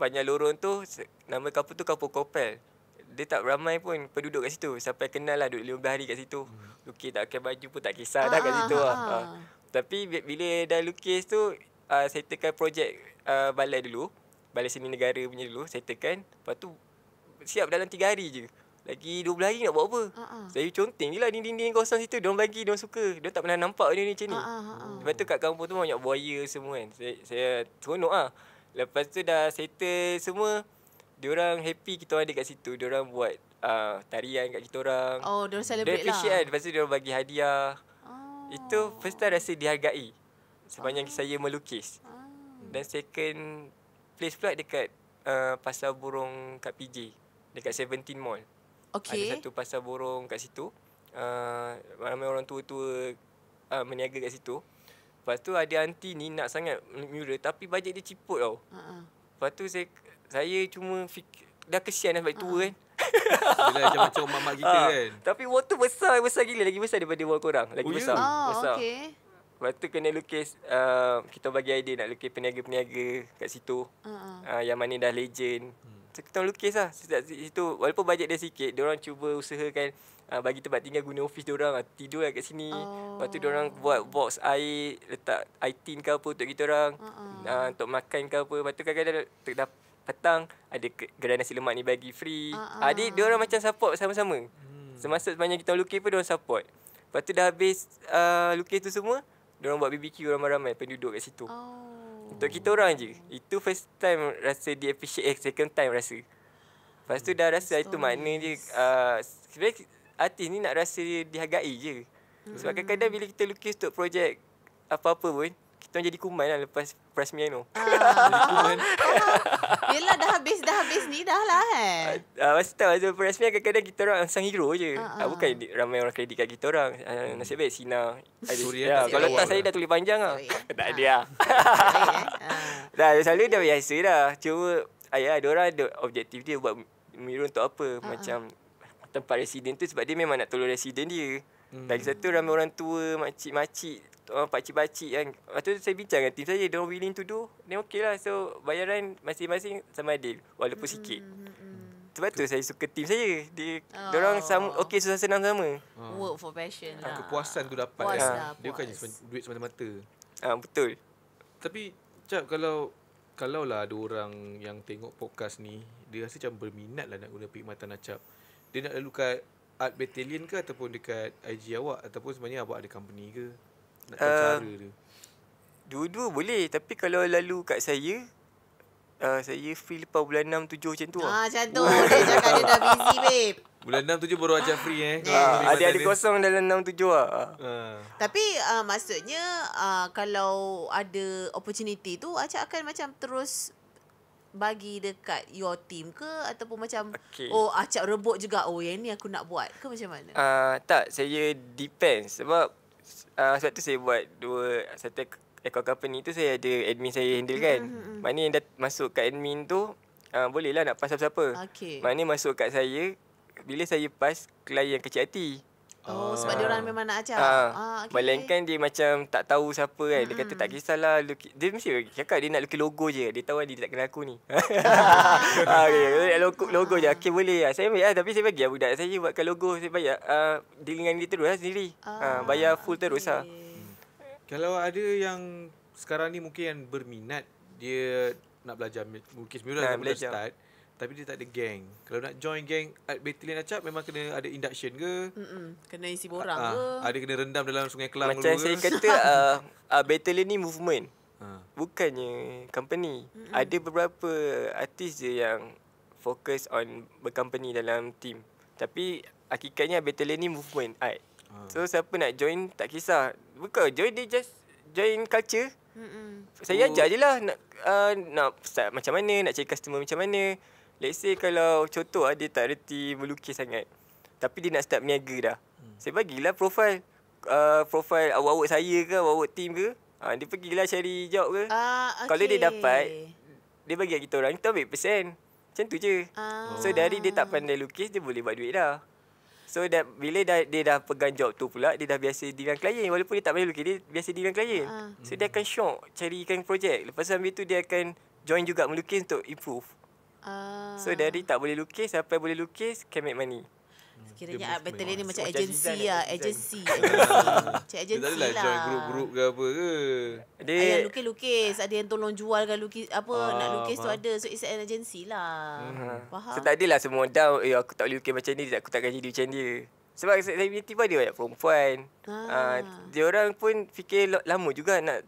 [SPEAKER 3] sepanjang lorong tu Nama kapal tu kapal Kopel Dia tak ramai pun penduduk kat situ Sampai kenal lah duduk 15 hari kat situ hmm. Lukis tak pakai baju pun tak kisah dah kat ah, situ lah ha. Tapi bila dah lukis tu uh, Settlekan projek uh, balai dulu Balai Seni Negara punya dulu Settlekan Lepas tu siap dalam tiga hari je lagi 12 hari nak buat apa? Uh-uh. Saya conteng je lah dinding-dinding kosong situ. Diorang bagi, diorang suka. Diorang tak pernah nampak benda ni macam ni. Uh-uh. Lepas tu kat kampung tu banyak buaya semua kan. Saya, saya seronok lah. Lepas tu dah settle semua Diorang happy kita ada kat situ Diorang buat uh, tarian kat kita orang Oh, diorang celebrate diorang appreciate lah kan. Lepas tu diorang bagi hadiah oh. Itu first time rasa dihargai Sepanjang oh. saya melukis oh. Dan second place pula dekat uh, Pasar Burung kat PJ Dekat Seventeen Mall okay. Ada satu pasar burung kat situ uh, Ramai orang tua-tua uh, meniaga kat situ Lepas tu ada aunty ni nak sangat mural tapi bajet dia ciput tau. Uh-uh. Lepas tu saya saya cuma fikir, dah kesian dah sebab uh-uh. tua kan. Bila macam macam mamak kita uh, kan. Tapi wall tu besar besar gila lagi besar daripada wall korang. Lagi oh, ya? besar. Yeah. Oh, besar. Okay. Lepas tu kena lukis uh, kita bagi idea nak lukis peniaga-peniaga kat situ. Uh-uh. Uh, yang mana dah legend. Hmm. So kita lukis lah Sejak situ Walaupun bajet dia sikit Diorang cuba usahakan uh, Bagi tempat tinggal Guna ofis diorang lah Tidur lah kat sini oh. Lepas tu diorang buat box air Letak air tin ke apa Untuk kita orang uh-uh. uh, Untuk makan ke apa Lepas tu kadang-kadang Terdapat petang ada gerai nasi lemak ni bagi free. Uh-uh. Ah, Adik dia orang macam support sama-sama. Hmm. Semasa banyak kita lukis pun dia orang support. Lepas tu dah habis uh, lukis tu semua, dia orang buat BBQ ramai-ramai penduduk kat situ. Oh. Untuk kita orang je Itu first time Rasa di appreciate Eh second time rasa Lepas tu dah rasa Itu makna dia uh, Sebenarnya Artis ni nak rasa Dihargai je Sebab hmm. kadang-kadang Bila kita lukis untuk projek Apa-apa pun kita jadi kuman lah lepas press me tu. Ah.
[SPEAKER 1] Yelah dah habis, dah habis ni dah lah kan. Eh.
[SPEAKER 3] Uh, masa tu, press me kadang-kadang kita orang sang hero je. Uh, uh. Bukan ramai orang kredit kat kita orang. Uh, nasib baik Sina. Ada, Suria, ya, kalau tak saya dah tulis panjang ah. Oh, tak ada lah. Eh. Dah, selalu dah biasa dah. Cuma, ayah, ada lah, orang ada objektif dia buat Miro untuk apa. Uh, Macam uh. tempat residen tu sebab dia memang nak tolong residen dia. Hmm. Lagi satu ramai orang tua, makcik-makcik, oh, pakcik-pakcik kan. Lepas tu saya bincang dengan tim saya, they're willing to do, ni okay lah. So bayaran masing-masing sama adil, walaupun hmm. sikit. Hmm. hmm, hmm. Sebab tu saya suka tim saya. Dia, oh. orang sama, okay, susah senang sama. Oh. Work for passion ah, lah. Kepuasan tu dapat. Puas ya.
[SPEAKER 2] lah, Dia bukan puas. duit semata-mata. ha, betul. Tapi, Cap, kalau kalau lah ada orang yang tengok podcast ni, dia rasa macam berminat lah nak guna perkhidmatan Acap. Dia nak lalu kat art battalion ke ataupun dekat IG awak ataupun sebenarnya awak ada company ke
[SPEAKER 3] nak tahu uh, cara dua-dua boleh tapi kalau lalu kat saya uh, saya feel lepas bulan 6 7 macam tu lah. ah macam tu dia cakap dia dah busy babe Bulan 6 tujuh baru ajar free eh. Ha, ada ada kosong dalam 6 tujuh. lah. Ha. Tapi
[SPEAKER 1] uh, maksudnya uh, kalau ada opportunity tu Acak akan macam terus bagi dekat your team ke ataupun macam okay. oh acak rebut juga oh yang ni aku nak buat ke macam mana?
[SPEAKER 3] Uh, tak saya depends sebab uh, ah, sebab tu saya buat dua satu ekor company tu saya ada admin saya handle mm-hmm, kan. Mm-hmm. Maknanya yang dah masuk kat admin tu uh, ah, bolehlah nak pass siapa-siapa. Okay. Maknanya masuk kat saya bila saya pass klien yang kecil hati. Oh, oh sebab dia orang
[SPEAKER 1] memang nak ajar. Ha, ah, ah okay. Melainkan
[SPEAKER 3] dia macam tak tahu siapa kan. Dia mm-hmm. kata hmm. tak kisahlah. Luki. Dia mesti cakap dia nak lukis logo je. Dia tahu dia tak kenal aku ni. ha, ah. okay. Dia logo, logo je. Okay boleh lah. Saya bayar. Tapi saya bagi lah budak. Saya buatkan logo. Saya bayar. Uh, deal dengan dia terus lah sendiri. ah, uh, bayar full okay. terus lah. Hmm.
[SPEAKER 2] Kalau ada yang sekarang ni mungkin yang berminat. Dia nak belajar lukis mural. Nak belajar. Start, tapi dia tak ada gang Kalau nak join gang uh, Battalion Acap Memang kena ada induction ke
[SPEAKER 1] Mm-mm. Kena isi borang ha, ke Ada ah,
[SPEAKER 2] kena rendam dalam sungai Kelang Macam saya ke? kata uh,
[SPEAKER 3] ah, Battalion ni movement ha. Bukannya company Mm-mm. Ada beberapa artis je yang Fokus on Bercompany dalam team Tapi Hakikatnya Battalion ni movement art. So siapa nak join Tak kisah Bukan join dia just Join culture
[SPEAKER 4] Mm-mm. Saya ajar oh. je lah
[SPEAKER 3] nak, uh, nak start macam mana Nak cari customer macam mana Let's say kalau contoh ada ah, dia tak reti melukis sangat. Tapi dia nak start berniaga dah. Hmm. Saya bagilah profil. Uh, ah, profil awak-awak saya ke, awak-awak team ke. Ha, dia pergilah cari job ke. Uh, okay. Kalau dia dapat, dia bagi kita orang. Kita ambil persen. Macam tu je. Uh. So dari dia tak pandai lukis, dia boleh buat duit dah. So dah, bila dah, dia dah pegang job tu pula, dia dah biasa dengan klien. Walaupun dia tak pandai lukis, dia biasa dengan klien. Uh. So dia akan syok carikan projek. Lepas tu dia akan join juga melukis untuk improve.
[SPEAKER 1] Ah.
[SPEAKER 4] So dari
[SPEAKER 3] tak boleh lukis Sampai boleh lukis Can make money hmm,
[SPEAKER 1] Sekiranya art ah, battalion ni Macam agensi ah, lah Agensi Macam agensi lah Dia tak adalah lah. Group-group
[SPEAKER 3] ke apa ke Ada yang
[SPEAKER 1] lukis-lukis Ada yang tolong jual kan lukis Apa uh, nak lukis faham. tu ada So it's an agency lah uh-huh. Faham So tak
[SPEAKER 3] adalah semua down Eh aku tak boleh lukis macam ni Aku takkan jadi macam dia sebab saya punya tiba dia banyak perempuan ha. Ah. dia orang pun fikir lama juga nak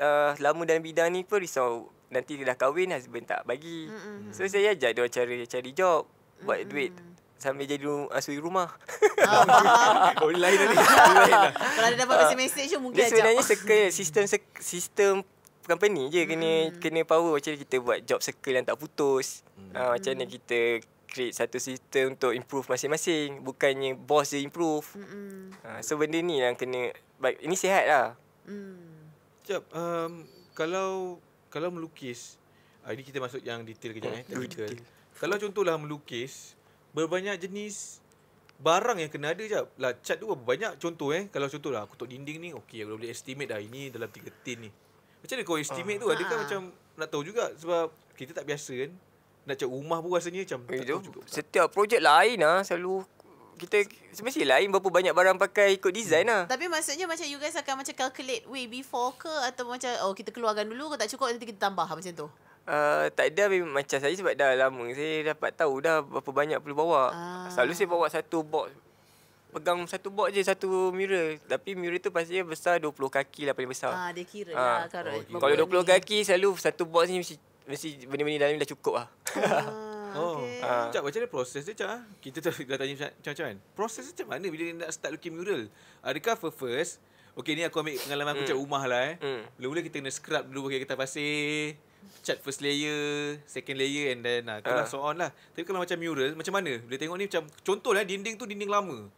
[SPEAKER 3] uh, Lama dalam bidang ni pun risau nanti dia dah kahwin husband tak bagi. Mm-hmm. So saya ajak dia cari cari job, mm-hmm. buat duit sambil jadi asuhi ah, rumah. Oh, oh lain tadi. Lah. Kalau dia dapat mesej ah. message tu mungkin dia sebenarnya circle, sistem sistem company je mm. kena kena power macam kita buat job circle yang tak putus. Mm. Ha, macam mana mm. kita create satu sistem untuk improve masing-masing bukannya boss je improve. Mm-hmm. Ha, so benda ni yang kena baik ini sihat lah. Mm. Jap, um, kalau kalau melukis
[SPEAKER 2] uh, ini kita masuk yang detail kejap hmm, eh technical kalau contohlah melukis berbanyak jenis barang yang kena ada jap lah cat tu berbanyak contoh eh kalau contohlah kutuk dinding ni okey aku dah boleh estimate dah ini dalam tiga tin ni macam mana kau estimate uh, tu ah. adakah uh, macam nak tahu juga
[SPEAKER 3] sebab kita tak biasa kan nak cat rumah pun rasanya macam eh, tak tahu juga, setiap projek lain lah selalu kita semestinya lain berapa banyak barang pakai ikut design lah.
[SPEAKER 1] Tapi maksudnya macam you guys akan macam calculate way before ke atau macam oh kita keluarkan dulu kalau tak cukup nanti kita tambah lah macam tu.
[SPEAKER 3] Uh, tak ada macam saya sebab dah lama saya dapat tahu dah berapa banyak perlu bawa. Ah. Selalu saya bawa satu box pegang satu box je satu mirror tapi mirror tu pastinya besar 20 kaki lah paling besar. Ah dia kira ah. lah oh, kalau oh, okay. kalau 20 kaki selalu satu box ni mesti mesti benda-benda dalam ni dah cukup lah. Ah. okay. Uh, cak macam mana proses dia cak? Ah. Kita
[SPEAKER 2] dah, dah tanya macam macam Proses macam mana bila nak start lukis mural? Adakah for first Okay ni aku ambil pengalaman aku hmm. cak rumah lah eh. Hmm. Mula-mula kita kena scrub dulu pakai kertas pasir. Cat first layer, second layer and then uh, ah, kalau uh. so on lah. Tapi kalau macam mural, macam mana? Bila tengok ni macam, contoh lah dinding tu dinding lama.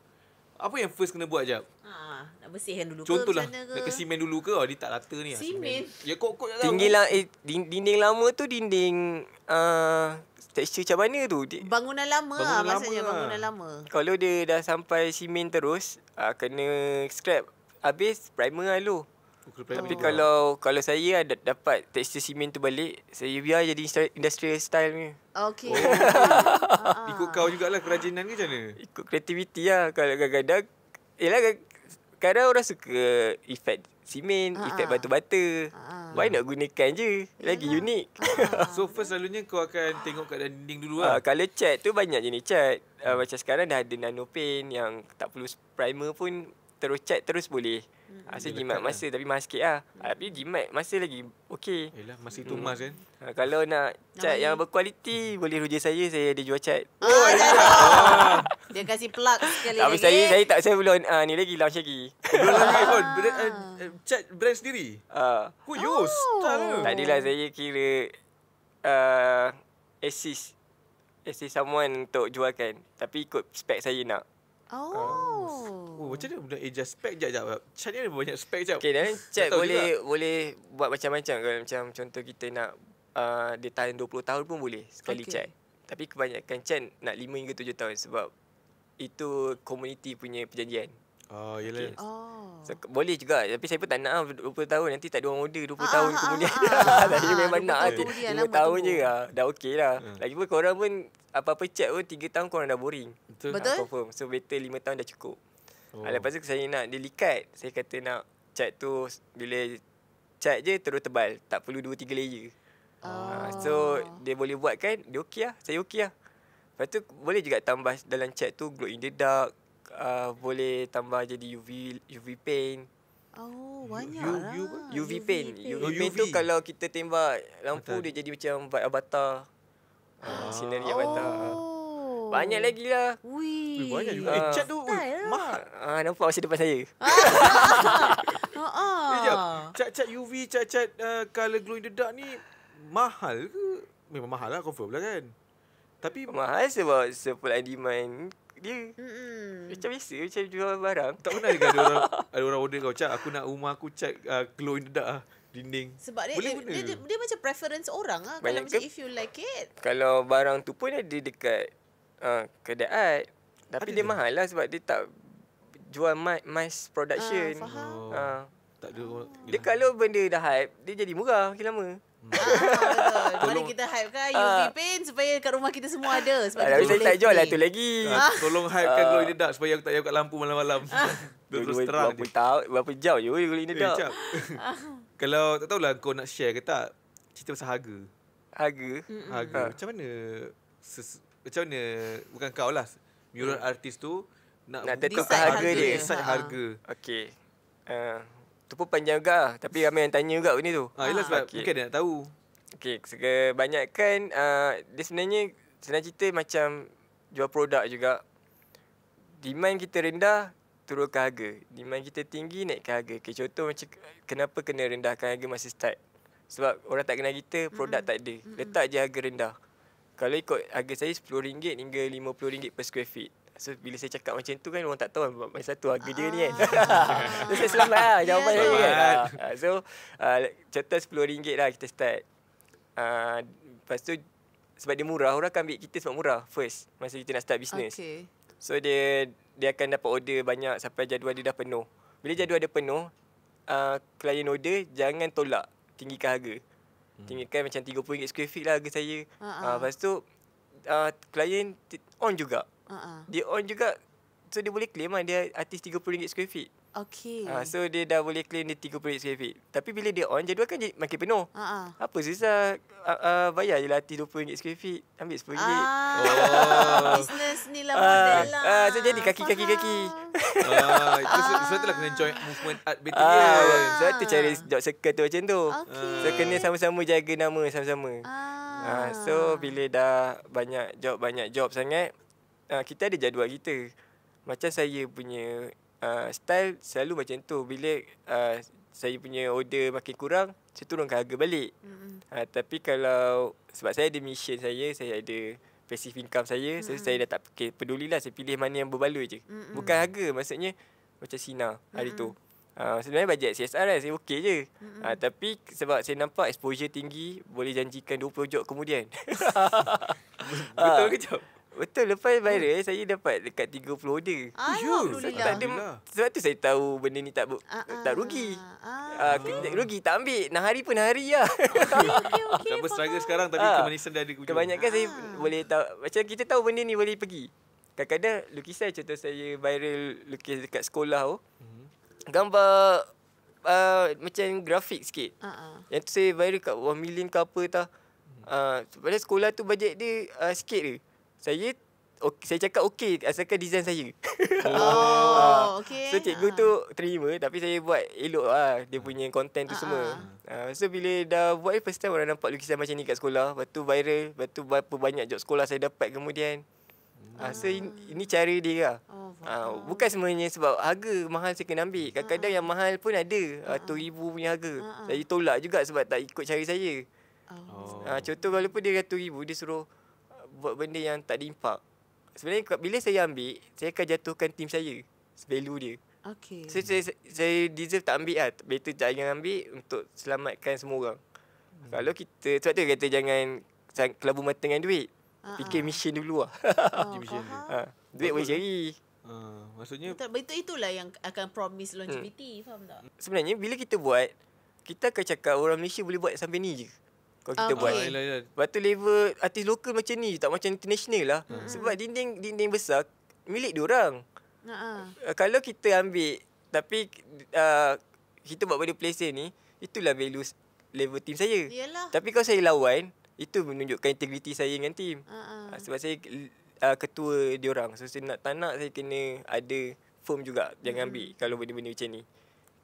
[SPEAKER 2] Apa yang first kena buat jap?
[SPEAKER 1] Ha, ah, nak bersihkan dulu contoh ke
[SPEAKER 2] lah, macam mana ke? simen
[SPEAKER 3] dulu ke? Oh, dia tak rata ni. Lah, simen? Ya kok-kok je lah. Tinggi lah, eh, dinding lama tu dinding... Uh, Tekstur macam mana tu?
[SPEAKER 1] Bangunan lama lah bangunan lah maksudnya lama. Lah. bangunan lama.
[SPEAKER 3] Kalau dia dah sampai simen terus, uh, kena scrap. Habis primer lah lu. Tapi kalau kalau saya ada dapat tekstur simen tu balik, saya biar jadi industrial style ni.
[SPEAKER 4] Okay. Oh.
[SPEAKER 3] Ikut kau jugalah kerajinan ke macam mana? Ikut kreativiti lah. Kalau kadang-kadang, yelah eh kadang orang suka efek simen, efek ah, ah. batu-bata. Why nak gunakan je Lagi yeah. unik
[SPEAKER 2] ah. So first selalunya Kau akan tengok kat dinding dulu ah, lah uh,
[SPEAKER 3] Color chat tu Banyak jenis chat uh, Macam sekarang dah ada Nano paint Yang tak perlu primer pun Terus chat terus boleh Hmm. Asal jimat masa kan? tapi mahal sikit lah. Hmm. Ah, tapi jimat masa lagi okey. Yelah, masa itu emas mm. hmm. kan? Ha, kalau nak cat yang berkualiti, hmm. boleh rujuk saya. Saya ada jual cat. Ah, oh, oh,
[SPEAKER 1] Dia kasi plug sekali tapi lagi. Tapi saya, eh. saya tak,
[SPEAKER 3] saya belum uh, ni lagi, launch lagi. Belum lagi pun. Eh, eh, cat brand sendiri? Ah. Uh. Who oh. lah Tak, saya kira uh, assist. Assist someone untuk jualkan. Tapi ikut spek saya nak.
[SPEAKER 2] Oh. Uh. Oh.
[SPEAKER 3] Oh, macam mana benda adjust spek jap jap. Macam mana banyak spek jap. Okay, dan chat boleh juga. boleh buat macam-macam kalau macam contoh kita nak uh, dia tahan 20 tahun pun boleh sekali okay. chat. Tapi kebanyakan chat nak 5 hingga 7 tahun sebab itu community punya perjanjian. Oh, yelah. Okay. Oh. So, boleh juga tapi saya pun tak nak 20 ah, tahun nanti tak ada orang order 20 ah, tahun ah, kemudian. Ah, ah, lah ah, memang nak nanti. 5 tahun je lah. Dah okey lah. Hmm. Lagi pun korang pun apa-apa chat pun 3 tahun korang dah boring. Betul. Nah, Betul? Confirm. So better 5 tahun dah cukup. Oh. Ah, lepas tu saya nak delikat. Saya kata nak chat tu bila chat je terus tebal. Tak perlu 2-3 layer. Oh. Uh, so dia boleh buat kan. Dia okey lah. Saya okey lah. Lepas tu boleh juga tambah dalam chat tu glow in the dark. Uh, boleh tambah jadi UV UV paint. Oh, banyak U, lah. U, U, UV, UV paint. paint. UV, UV oh, paint tu kalau kita tembak lampu Betul. dia jadi macam vibe avatar. Ah. ah. Scenery ah. oh. avatar. Banyak lagi lah. Ui. banyak juga. Uh, eh, chat tu uh, mahal. Ah, uh, nampak masa depan saya. Ha ah.
[SPEAKER 2] Eh, chat-chat UV, chat-chat uh, color glow in the dark ni mahal
[SPEAKER 3] ke? Memang mahal lah, confirm lah kan? Tapi mahal sebab supply and demand dia. Hmm. Macam biasa macam jual barang. Tak pernah dengan ada orang ada orang order kau cak aku nak rumah aku cak uh, ah, glow in the dark ah, dinding. Sebab dia, dia, dia, dia, dia,
[SPEAKER 1] macam preference orang lah. Banyak kalau ke, macam if you like it.
[SPEAKER 3] Kalau barang tu pun ada dekat uh, kedai art. Tapi ada dia mahal lah sebab dia tak jual mass production. Uh, faham. Uh, tak ada. Uh. Dia kalau benda dah hype, dia jadi murah makin lama. Ah, betul. Tolong,
[SPEAKER 1] kita hype kan ah. UV pin supaya kat rumah kita semua ada. Sebab tapi saya tak jual lah tu
[SPEAKER 3] lagi. Uh,
[SPEAKER 2] tolong hype kan uh, dark supaya aku tak jauh kat lampu malam-malam. Uh, terus terang berapa je. Tahu, berapa jauh je glow in the dark. Eh, Kalau tak tahulah kau nak share ke tak. Cerita pasal harga. Harga? Harga. Uh. Macam mana? Ses, macam mana? Bukan kau lah.
[SPEAKER 3] Mural hmm. artist tu. Nak, nak tentukan harga, harga dia. Decide harga. Okay. Uh, itu pun panjang juga lah. Tapi ramai yang tanya juga benda tu. Ah, ialah sebab okay. mungkin dia nak tahu. Okay, sebanyakkan uh, ah, dia sebenarnya senang cerita macam jual produk juga. Demand kita rendah, turun ke harga. Demand kita tinggi, naik ke harga. Okay, contoh macam kenapa kena rendahkan harga masih start. Sebab orang tak kenal kita, produk mm-hmm. tak ada. Letak je harga rendah. Kalau ikut harga saya RM10 hingga RM50 per square feet. So bila saya cakap macam tu kan orang tak tahu apa satu harga dia ni kan. Ah. so saya selamat lah jawapan yeah. saya kan. Ha. So cerita uh, RM10 lah kita start. Uh, lepas tu sebab dia murah orang akan ambil kita sebab murah first masa kita nak start business. Okay. So dia dia akan dapat order banyak sampai jadual dia dah penuh. Bila jadual dia penuh, uh, order jangan tolak tinggikan harga. Hmm. Tinggikan macam RM30 square feet lah harga saya. Uh-huh. Uh, lepas tu uh, on juga uh-uh. Dia on juga So dia boleh claim lah Dia artis RM30 square feet Okay uh, So dia dah boleh claim Dia RM30 square feet Tapi bila dia on Jadual kan makin penuh uh-uh. Apa susah uh, uh, Bayar je lah artis RM20 square feet Ambil RM10 uh, ah. oh. Business ni lah ah. model lah uh, So jadi kaki-kaki-kaki kaki.
[SPEAKER 2] Uh, so, so, so tu lah kena join movement art betul uh, So tu cari job
[SPEAKER 3] circle tu macam tu okay. So kena sama-sama jaga nama sama-sama uh. Uh, So bila dah banyak job-banyak job sangat uh, kita ada jadual kita. Macam saya punya uh, style selalu macam tu. Bila uh, saya punya order makin kurang, saya turunkan harga balik. Mm-hmm. Uh, tapi kalau sebab saya ada mission saya, saya ada passive income saya, mm-hmm. so saya dah tak okay, lah. saya pilih mana yang berbaloi je. Mm-hmm. Bukan harga, maksudnya macam Sina hari mm-hmm. tu. Uh, sebenarnya bajet CSR lah, kan, saya okey je. Mm-hmm. Uh, tapi sebab saya nampak exposure tinggi, boleh janjikan 20 jok kemudian. Betul ke, Jom? Betul lepas viral hmm. saya dapat dekat 30 order. Alhamdulillah. Sebab, dia, sebab tu saya tahu benda ni tak uh-uh. tak rugi. Ah uh-huh. uh, rugi tak ambil. Nah hari pun hari lah. Okey okey. Okay, okay, sekarang tapi uh, kemanisan dah ada hujung. Kebanyakan uh saya boleh tahu macam kita tahu benda ni boleh pergi. Kadang-kadang lukisan contoh saya viral lukis dekat sekolah tu. Oh. uh Gambar uh, macam grafik sikit. Ha uh-huh. Yang tu saya viral kat 1 million ke apa tah. Hmm. Ah, uh, sekolah tu bajet dia uh, sikit je saya okay, saya cakap okey asalkan design saya. Oh, uh, ah, okey. So cikgu tu terima tapi saya buat elok lah dia ah. punya content tu uh, semua. Uh. so bila dah buat eh, first time orang nampak lukisan macam ni kat sekolah, lepas tu viral, lepas tu berapa banyak job sekolah saya dapat kemudian. Uh. so in, ini cari dia lah. Ha, bukan semuanya sebab harga mahal saya kena ambil Kadang-kadang yang mahal pun ada Atau 1000 ha. uh, punya harga Saya tolak juga sebab tak ikut cara saya oh. ha, Contoh walaupun dia RM1,000 Dia suruh buat benda yang tak ada impak. Sebenarnya bila saya ambil, saya akan jatuhkan team saya. Value dia.
[SPEAKER 4] Okay. So, saya,
[SPEAKER 3] saya deserve tak ambil lah. Better jangan ambil untuk selamatkan semua orang. Hmm. Kalau kita, sebab tu kata jangan kelabu mata dengan duit. Uh-huh. Fikir ah. mission dulu lah. Oh, Ha. Duit boleh cari. Uh, maksudnya
[SPEAKER 1] betul itulah yang akan promise longevity hmm. faham tak
[SPEAKER 3] sebenarnya bila kita buat kita akan cakap orang Malaysia boleh buat sampai ni je kalau kita okay. buat. Lepas tu level artis lokal macam ni, tak macam international lah. Mm. Sebab dinding dinding besar milik dia orang. Uh-huh. Kalau kita ambil tapi uh, kita buat pada place ni, itulah value level team saya. Yalah. Tapi kalau saya lawan, itu menunjukkan integriti saya dengan team. Uh-huh. Sebab saya uh, ketua dia orang. So saya nak tak saya kena ada firm juga jangan mm. ambil kalau benda-benda macam ni.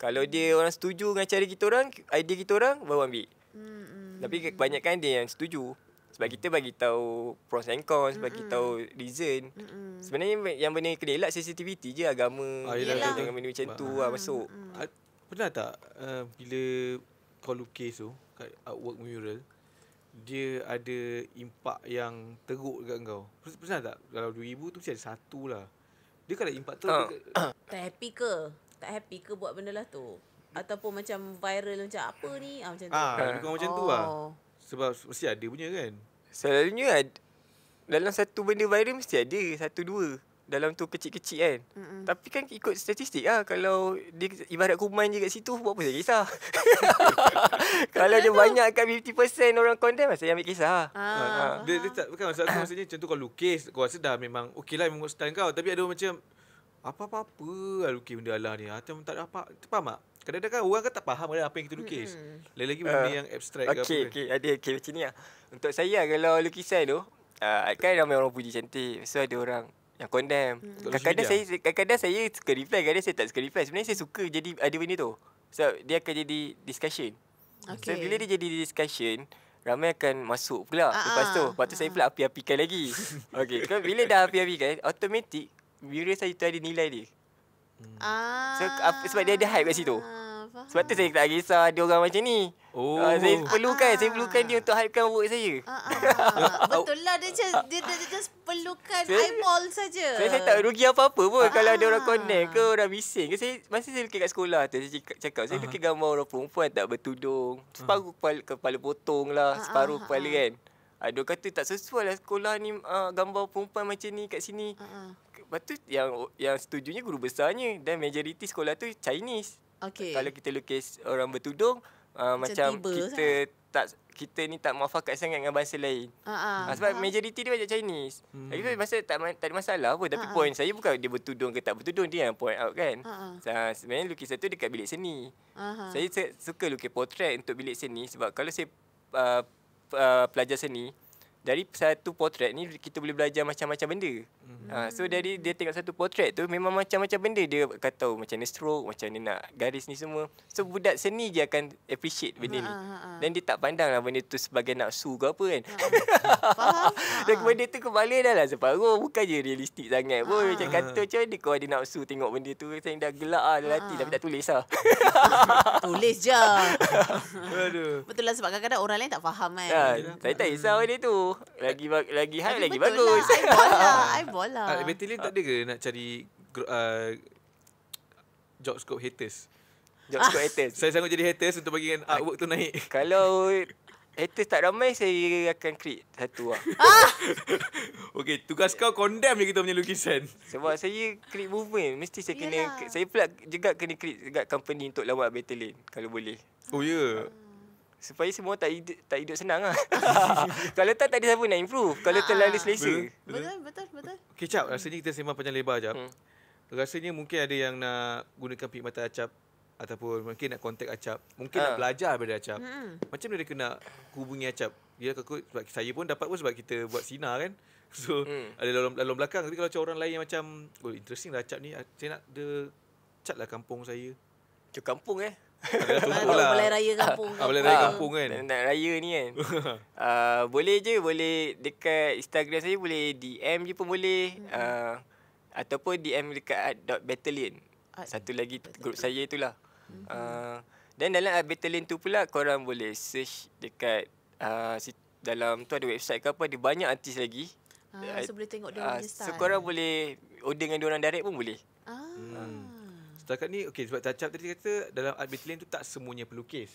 [SPEAKER 3] Kalau dia orang setuju dengan cara kita orang, idea kita orang, baru ambil. Hmm, tapi kebanyakan dia yang setuju. Sebab kita bagi tahu pros and cons, mm bagi tahu reason. mm Sebenarnya yang benda kena elak sensitivity je agama. Ah, yelah, yelah. Dengan benda macam tu ah. lah masuk. Mm-mm. Ah, pernah
[SPEAKER 2] tak uh, bila kau lukis tu, kat artwork mural, dia ada impak yang teruk dekat kau? Pernah tak? Kalau dua ibu tu mesti ada satu lah. Dia kan ada impak teruk. Ha.
[SPEAKER 1] tak happy ke? Tak happy ke buat benda lah tu? ataupun macam viral macam apa ni ah macam ah, tu. Ah lebih kurang macam oh. tu lah.
[SPEAKER 3] Oh. Sebab mesti ada punya kan. Selalunya dalam satu benda viral mesti ada satu dua dalam tu kecil-kecil kan. Mm-mm. Tapi kan ikut statistik ah Kalau dia ibarat kuman je kat situ, buat apa saya kisah? kalau dia banyak kat 50% orang condemn, masa saya ambil kisah. Ah. Ha, ha.
[SPEAKER 2] Dia, dia tak, bukan masa aku maksudnya contoh tu kalau lukis, kau rasa dah memang okey lah, memang style kau. Tapi ada macam, apa apa lah lukis benda alam ni. Ha, tak ada apa, faham Kadang-kadang
[SPEAKER 3] orang kan tak faham apa yang kita lukis. Lagi-lagi benda ah. yang abstrak Okey, kan. okey. Ada okey macam ni lah. Untuk saya lah, kalau lukisan tu, uh, kan ramai orang puji cantik. So ada orang yang condemn. Mm. Kadang-kadang lah. saya kadang-kadang saya suka reply, kadang saya tak suka reply. Sebenarnya saya suka jadi ada benda tu. So dia akan jadi discussion. Okay. bila dia jadi discussion, ramai akan masuk pula uh-huh. lepas tu. Lepas tu uh-huh. saya pula api-apikan lagi. okey. Kan bila dah api-apikan, automatic viewer saya tu ada nilai dia. Ah. So, sebab dia ada hype kat situ. Ah, Sebab tu saya tak kisah ada orang macam ni. Oh. Uh, saya perlukan, ah. saya perlukan dia untuk hypekan work saya. Ah, ah. Oh.
[SPEAKER 1] Betul lah dia just, dia, dia just perlukan saya, eyeball saja. Saya, saya tak
[SPEAKER 3] rugi apa-apa pun ah. kalau ada orang connect ke orang bising ke. Saya, masa saya fikir kat sekolah tu, saya cakap, saya ah. fikir gambar orang perempuan tak bertudung. Ah. Separuh kepala, kepala potong lah, separuh ah. kepala kan. Ada kata tak sesuai lah sekolah ni uh, gambar perempuan macam ni kat sini. Uh-uh. Lepas tu yang yang setujunya guru besarnya dan majoriti sekolah tu Chinese. Okay. Kalau kita lukis orang bertudung uh, macam, lah. kita sah. tak kita ni tak muafakat sangat dengan bahasa lain.
[SPEAKER 4] Uh-huh. Sebab uh-huh.
[SPEAKER 3] majoriti dia banyak Chinese. Hmm. Tapi hmm. masa tak tak ada masalah pun tapi uh-huh. point saya bukan dia bertudung ke tak bertudung dia yang point out kan. Uh-huh. So, sebenarnya lukisan tu dekat bilik seni. Uh-huh. Saya suka lukis potret untuk bilik seni sebab kalau saya uh, uh, pelajar seni dari satu potret ni kita boleh belajar macam-macam benda. Ha, so dari dia tengok satu potret tu memang macam-macam benda dia akan tahu macam ni stroke, macam ni nak garis ni semua. So budak seni je akan appreciate benda ni. Ah, ah, Dan dia tak pandang lah benda tu sebagai nak su ke apa kan. Faham? Dan benda tu kembali dah lah separuh. Bukan je realistik sangat pun. Macam kata macam mana kau ada nak su tengok benda tu. Saya dah gelak lah, dah latih tapi tak tulis lah. tulis je.
[SPEAKER 1] Betul lah sebab kadang-kadang orang lain tak faham kan. Ha,
[SPEAKER 3] saya tak kisah benda tu. Lagi lagi hal lagi bagus. Lah. I bola,
[SPEAKER 1] I bola bola. Uh, ah,
[SPEAKER 3] battalion tak ada
[SPEAKER 2] ke nak cari uh, job scope haters? Job scope haters? Saya sanggup jadi haters untuk bagi kan artwork tu naik. Kalau haters tak ramai, saya
[SPEAKER 3] akan create satu lah. Ah! okay, tugas kau condemn je kita punya lukisan. Sebab saya create movement. Mesti saya kena, Yalah. saya pula juga kena create juga company untuk lawat battalion. Kalau boleh. Oh ya? Yeah. Uh supaya semua tak hidup, tak hidup senang lah. Kalau tak, tak ada siapa nak improve. Kalau ah, ah. terlalu selesa. Betul, betul, betul. Kecap, okay, rasanya kita sembang panjang
[SPEAKER 2] lebar jap. Hmm. Rasanya mungkin ada yang nak gunakan perkhidmatan Acap ataupun mungkin nak kontak Acap. Mungkin ha. nak belajar daripada Acap. Hmm. Macam mana mereka kena hubungi Acap? Dia kaku, sebab saya pun dapat pun sebab kita buat sinar kan. So, hmm. ada lalu dalam belakang. Tapi kalau macam orang lain macam, oh, interesting lah Acap ni. Saya nak dia chat lah kampung saya. Ke kampung eh?
[SPEAKER 3] Tunggu lah. Balai raya kampung. Ah, Balai raya kampung kan. Nak raya ni kan. uh, boleh je. Boleh dekat Instagram saya. Boleh DM je pun boleh. Uh, ataupun DM dekat art.battalion. Satu lagi grup saya itulah. Uh, hmm. dan dalam art.battalion tu pula. Korang boleh search dekat. Uh, dalam tu ada website ke apa. Ada banyak artis lagi. Uh, so boleh
[SPEAKER 1] tengok dia punya uh, style. So korang
[SPEAKER 3] boleh. Order dengan diorang direct pun boleh. Ah. Hmm. Setakat ni okey sebab Acap tadi kata dalam art Bethlehem
[SPEAKER 2] tu tak semuanya pelukis.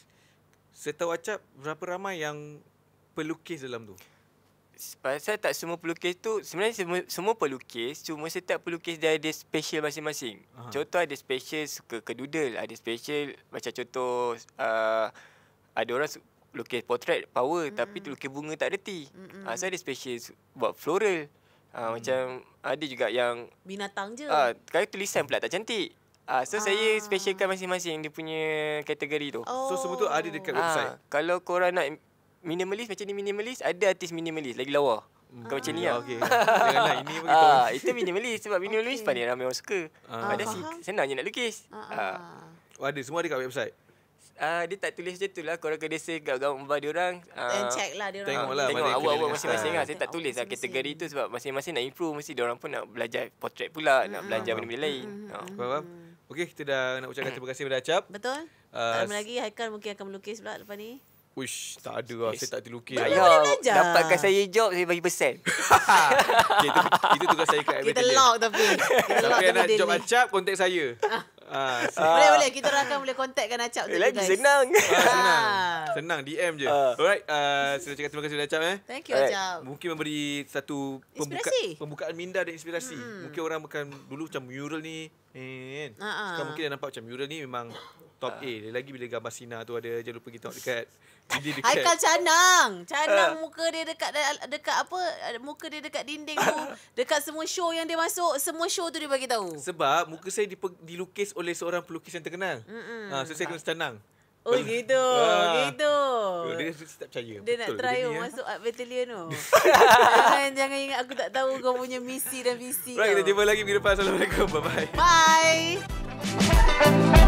[SPEAKER 2] Setahu Acap berapa ramai yang pelukis dalam
[SPEAKER 3] tu? saya tak semua pelukis tu Sebenarnya semua, semua pelukis Cuma setiap pelukis dia ada special masing-masing Contoh ada special suka ke doodle Ada special macam contoh uh, Ada orang lukis portrait power mm-hmm. Tapi lukis bunga tak reti mm-hmm. uh, So ada special buat floral uh, mm. Macam ada juga yang
[SPEAKER 1] Binatang je uh, ah,
[SPEAKER 3] Kali tulisan pula tak cantik Ah, so ah. saya specialkan masing-masing dia punya kategori tu. Oh. So sebetul ada dekat ah, website. Ah, kalau korang nak minimalis macam ni minimalis, ada artis minimalis lagi lawa. Hmm. Kau ah. macam ni ah. Yeah, okay. Janganlah ini pun ah, itu minimalis sebab minimalis okay. paling ramai orang suka. Ah. Ada ah, sih. Ah, senang je nak lukis. Ah. ah. Oh, ada semua ada kat website. Ah, dia tak tulis je tu lah Korang kena save kat gambar dia orang ah, And check lah dia orang Tengok lah Tengok awal-awal masing-masing lah. lah Saya tak tulis lah kategori tu Sebab masing-masing nak improve Mesti dia orang pun nak belajar portrait pula Nak hmm. belajar benda-benda lain mm Faham? Okey, kita dah nak ucapkan terima kasih kepada Acap. Betul. Uh, Lama
[SPEAKER 1] lagi Haikal mungkin akan melukis pula lepas ni.
[SPEAKER 3] Uish, tak ada lah. Saya tak terlukis. Tak lah. Dapatkan saya job, saya bagi persen. okay, itu, itu tugas saya kat Kita lock tapi.
[SPEAKER 2] Kita lock tapi nak job Acap, kontak saya. Ah. Ah, ah. boleh boleh
[SPEAKER 1] kita rakam boleh contactkan Acap tu eh, Lagi ah. Senang.
[SPEAKER 2] senang. DM je. Ah. Alright, saya cakap terima kasih kepada Acap eh. Thank you Acap. Mungkin memberi satu pembuka- pembukaan minda dan inspirasi. Hmm. Mungkin orang makan dulu macam mural ni. Eh, kan? Sekarang mungkin dia nampak macam mural ni memang top uh. A dia lagi bila gambar Sina tu ada jangan lupa kita dekat dia dekat Haikal
[SPEAKER 1] Canang Canang uh. muka dia dekat dekat apa muka dia dekat dinding tu dekat semua show yang dia masuk semua
[SPEAKER 2] show tu dia bagi tahu sebab muka saya dipe- dilukis oleh seorang pelukis yang terkenal ha uh, so saya kena senang Oh gitu, ah. gitu. Oh, dia tak percaya. Dia nak try dia ya. masuk
[SPEAKER 1] ya? art battalion tu. jangan, jangan ingat aku tak tahu kau punya misi dan visi.
[SPEAKER 2] Baik, kita jumpa lagi minggu depan. Assalamualaikum. Bye-bye.
[SPEAKER 1] Bye.